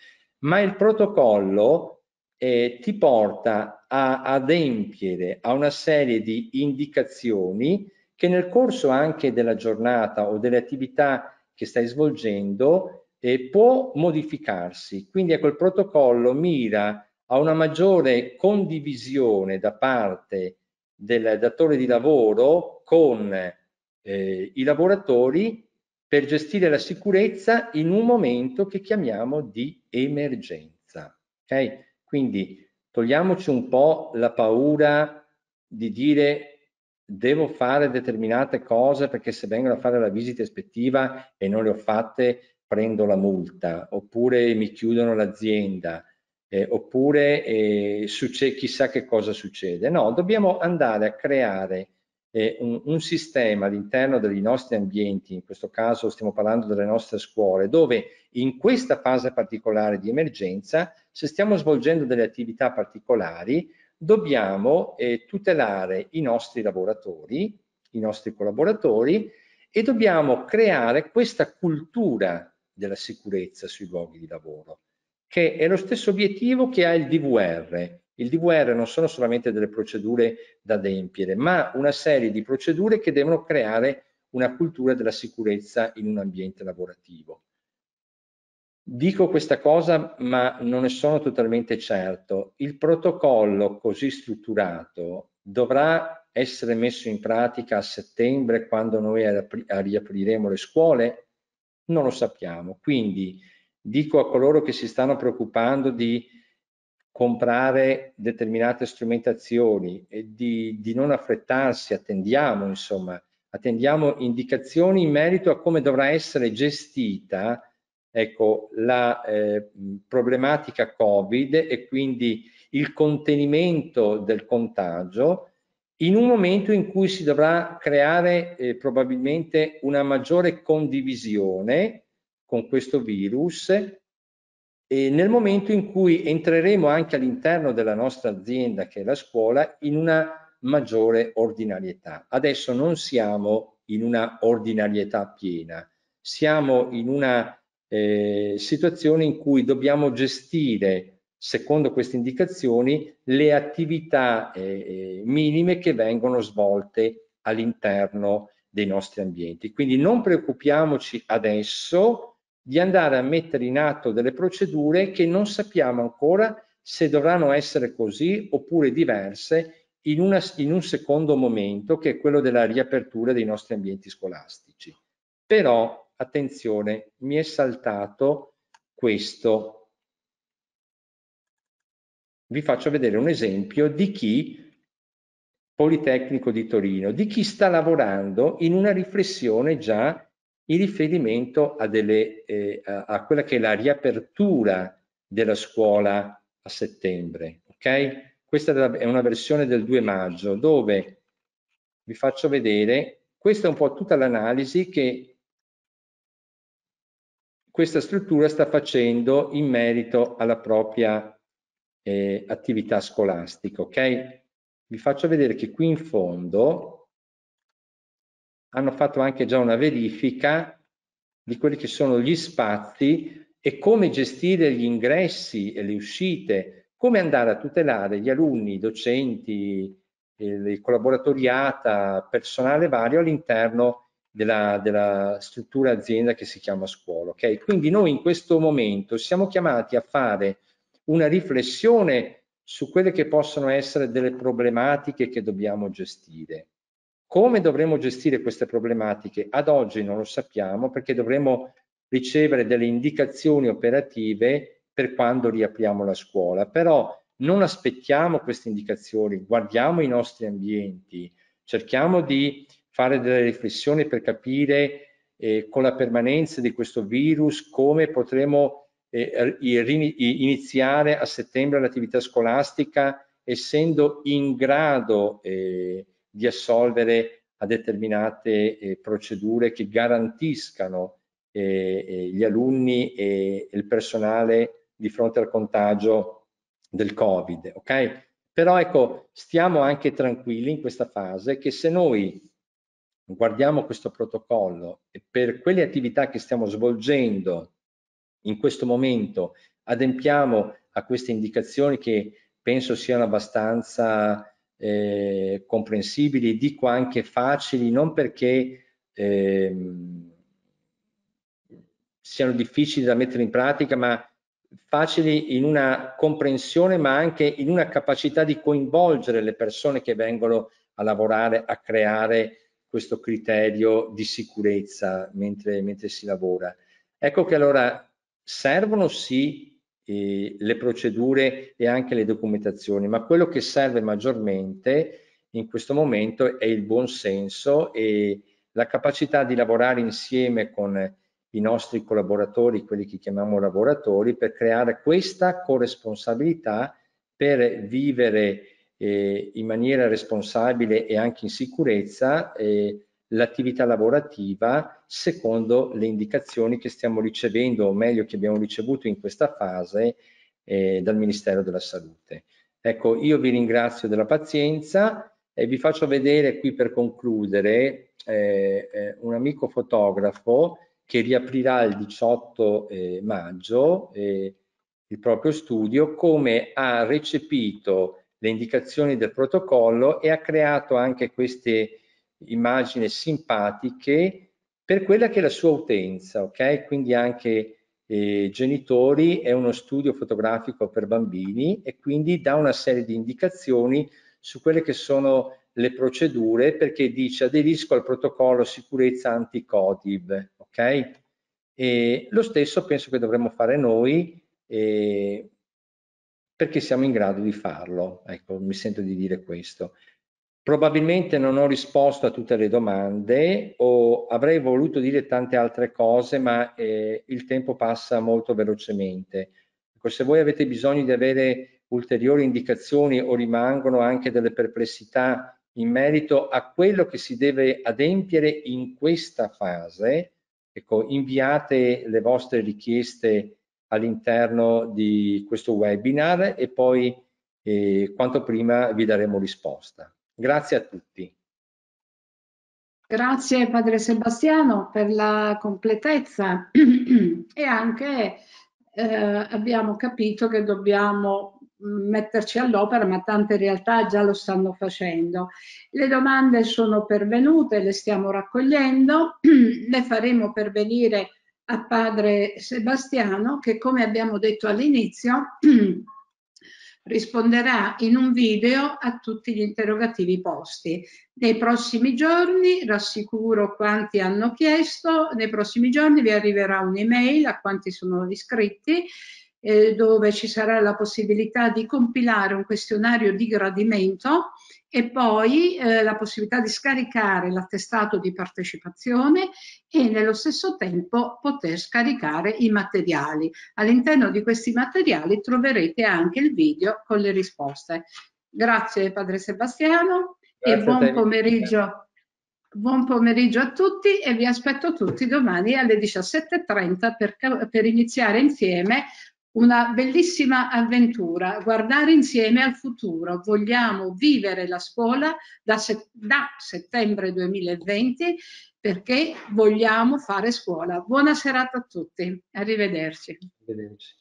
ma il protocollo eh, ti porta a adempiere a una serie di indicazioni che nel corso anche della giornata o delle attività che stai svolgendo eh, può modificarsi. Quindi ecco, il protocollo mira a a una maggiore condivisione da parte del datore di lavoro con eh, i lavoratori per gestire la sicurezza in un momento che chiamiamo di emergenza. Okay? Quindi togliamoci un po' la paura di dire devo fare determinate cose perché se vengono a fare la visita ispettiva e non le ho fatte prendo la multa oppure mi chiudono l'azienda eh, oppure eh, chissà che cosa succede. No, dobbiamo andare a creare eh, un, un, sistema all'interno dei nostri ambienti, in questo caso stiamo parlando delle nostre scuole, dove in questa fase particolare di emergenza, se stiamo svolgendo delle attività particolari, dobbiamo eh, tutelare i nostri lavoratori, i nostri collaboratori e dobbiamo creare questa cultura della sicurezza sui luoghi di lavoro che è lo stesso obiettivo che ha il DVR. Il DVR non sono solamente delle procedure da adempiere, ma una serie di procedure che devono creare una cultura della sicurezza in un ambiente lavorativo. Dico questa cosa, ma non ne sono totalmente certo. Il protocollo così strutturato dovrà essere messo in pratica a settembre quando noi riapriremo le scuole? Non lo sappiamo. Quindi dico a coloro che si stanno preoccupando di comprare determinate strumentazioni e di, di non affrettarsi, attendiamo insomma, attendiamo indicazioni in merito a come dovrà essere gestita ecco, la eh, problematica Covid e quindi il contenimento del contagio in un momento in cui si dovrà creare eh, probabilmente una maggiore condivisione con questo virus e nel momento in cui entreremo anche all'interno della nostra azienda che è la scuola in una maggiore ordinarietà. Adesso non siamo in una ordinarietà piena, siamo in una eh, situazione in cui dobbiamo gestire, secondo queste indicazioni, le attività eh, eh minime che vengono svolte all'interno dei nostri ambienti. Quindi non preoccupiamoci adesso di andare a mettere in atto delle procedure che non sappiamo ancora se dovranno essere così oppure diverse in, una, in un secondo momento che è quello della riapertura dei nostri ambienti scolastici. Però, attenzione, mi è saltato questo vi faccio vedere un esempio di chi, Politecnico di Torino, di chi sta lavorando in una riflessione già il riferimento a, delle, eh, a, a, quella che è la riapertura della scuola a settembre. Okay? Questa è una versione del 2 maggio dove vi faccio vedere, questa è un po' tutta l'analisi che questa struttura sta facendo in merito alla propria eh, attività scolastica. Okay? Vi faccio vedere che qui in fondo hanno fatto anche già una verifica di quelli che sono gli spazi e come gestire gli ingressi e le uscite, come andare a tutelare gli alunni, i docenti, il collaboratoriata, personale vario all'interno della, della, struttura azienda che si chiama scuola. Okay? Quindi noi in questo momento siamo chiamati a fare una riflessione su quelle che possono essere delle problematiche che dobbiamo gestire. Come dovremo gestire queste problematiche? Ad oggi non lo sappiamo perché dovremo ricevere delle indicazioni operative per quando riapriamo la scuola, però non aspettiamo queste indicazioni, guardiamo i nostri ambienti, cerchiamo di fare delle riflessioni per capire eh, con la permanenza di questo virus come potremo eh, iniziare a settembre l'attività scolastica essendo in grado eh, di assolvere a determinate eh, procedure che garantiscano eh, eh gli alunni e il personale di fronte al contagio del Covid. Ok? Però ecco, stiamo anche tranquilli in questa fase che se noi guardiamo questo protocollo e per quelle attività che stiamo svolgendo in questo momento adempiamo a queste indicazioni che penso siano abbastanza eh, comprensibili, dico anche facili, non perché ehm, siano difficili da mettere in pratica, ma facili in una comprensione, ma anche in una capacità di coinvolgere le persone che vengono a lavorare, a creare questo criterio di sicurezza mentre, mentre si lavora. Ecco che allora servono sì eh, le procedure e anche le documentazioni, ma quello che serve maggiormente in questo momento è il buonsenso e la capacità di lavorare insieme con i nostri collaboratori, quelli che chiamiamo lavoratori, per creare questa corresponsabilità per vivere eh, in maniera responsabile e anche in sicurezza eh, l'attività lavorativa secondo le indicazioni che stiamo ricevendo, o meglio che abbiamo ricevuto in questa fase eh, dal Ministero della Salute. Ecco, io vi ringrazio della pazienza e vi faccio vedere qui per concludere eh, eh, un amico fotografo che riaprirà il 18 eh, maggio eh, il proprio studio, come ha recepito le indicazioni del protocollo e ha creato anche queste immagini simpatiche per quella che è la sua utenza, ok? Quindi anche eh, genitori è uno studio fotografico per bambini e quindi dà una serie di indicazioni su quelle che sono le procedure perché dice aderisco al protocollo sicurezza anti-CODIB, ok? E lo stesso penso che dovremmo fare noi eh, perché siamo in grado di farlo, ecco, mi sento di dire questo. Probabilmente non ho risposto a tutte le domande o avrei voluto dire tante altre cose, ma eh, il tempo passa molto velocemente. Ecco, se voi avete bisogno di avere ulteriori indicazioni o rimangono anche delle perplessità in merito a quello che si deve adempiere in questa fase, ecco, inviate le vostre richieste all'interno di questo webinar e poi eh, quanto prima vi daremo risposta. Grazie a tutti. Grazie Padre Sebastiano per la completezza e anche eh, abbiamo capito che dobbiamo metterci all'opera, ma tante realtà già lo stanno facendo. Le domande sono pervenute, le stiamo raccogliendo, le faremo pervenire a padre Sebastiano che come abbiamo detto all'inizio risponderà in un video a tutti gli interrogativi posti. Nei prossimi giorni, rassicuro quanti hanno chiesto, nei prossimi giorni vi arriverà un'email a quanti sono iscritti eh, dove ci sarà la possibilità di compilare un questionario di gradimento e poi eh, la possibilità di scaricare l'attestato di partecipazione e nello stesso tempo poter scaricare i materiali. All'interno di questi materiali troverete anche il video con le risposte. Grazie padre Sebastiano Grazie e buon pomeriggio. Buon pomeriggio a tutti e vi aspetto tutti domani alle 17.30 per, per iniziare insieme una bellissima avventura, guardare insieme al futuro. Vogliamo vivere la scuola da, se da settembre 2020 perché vogliamo fare scuola. Buona serata a tutti, arrivederci. arrivederci.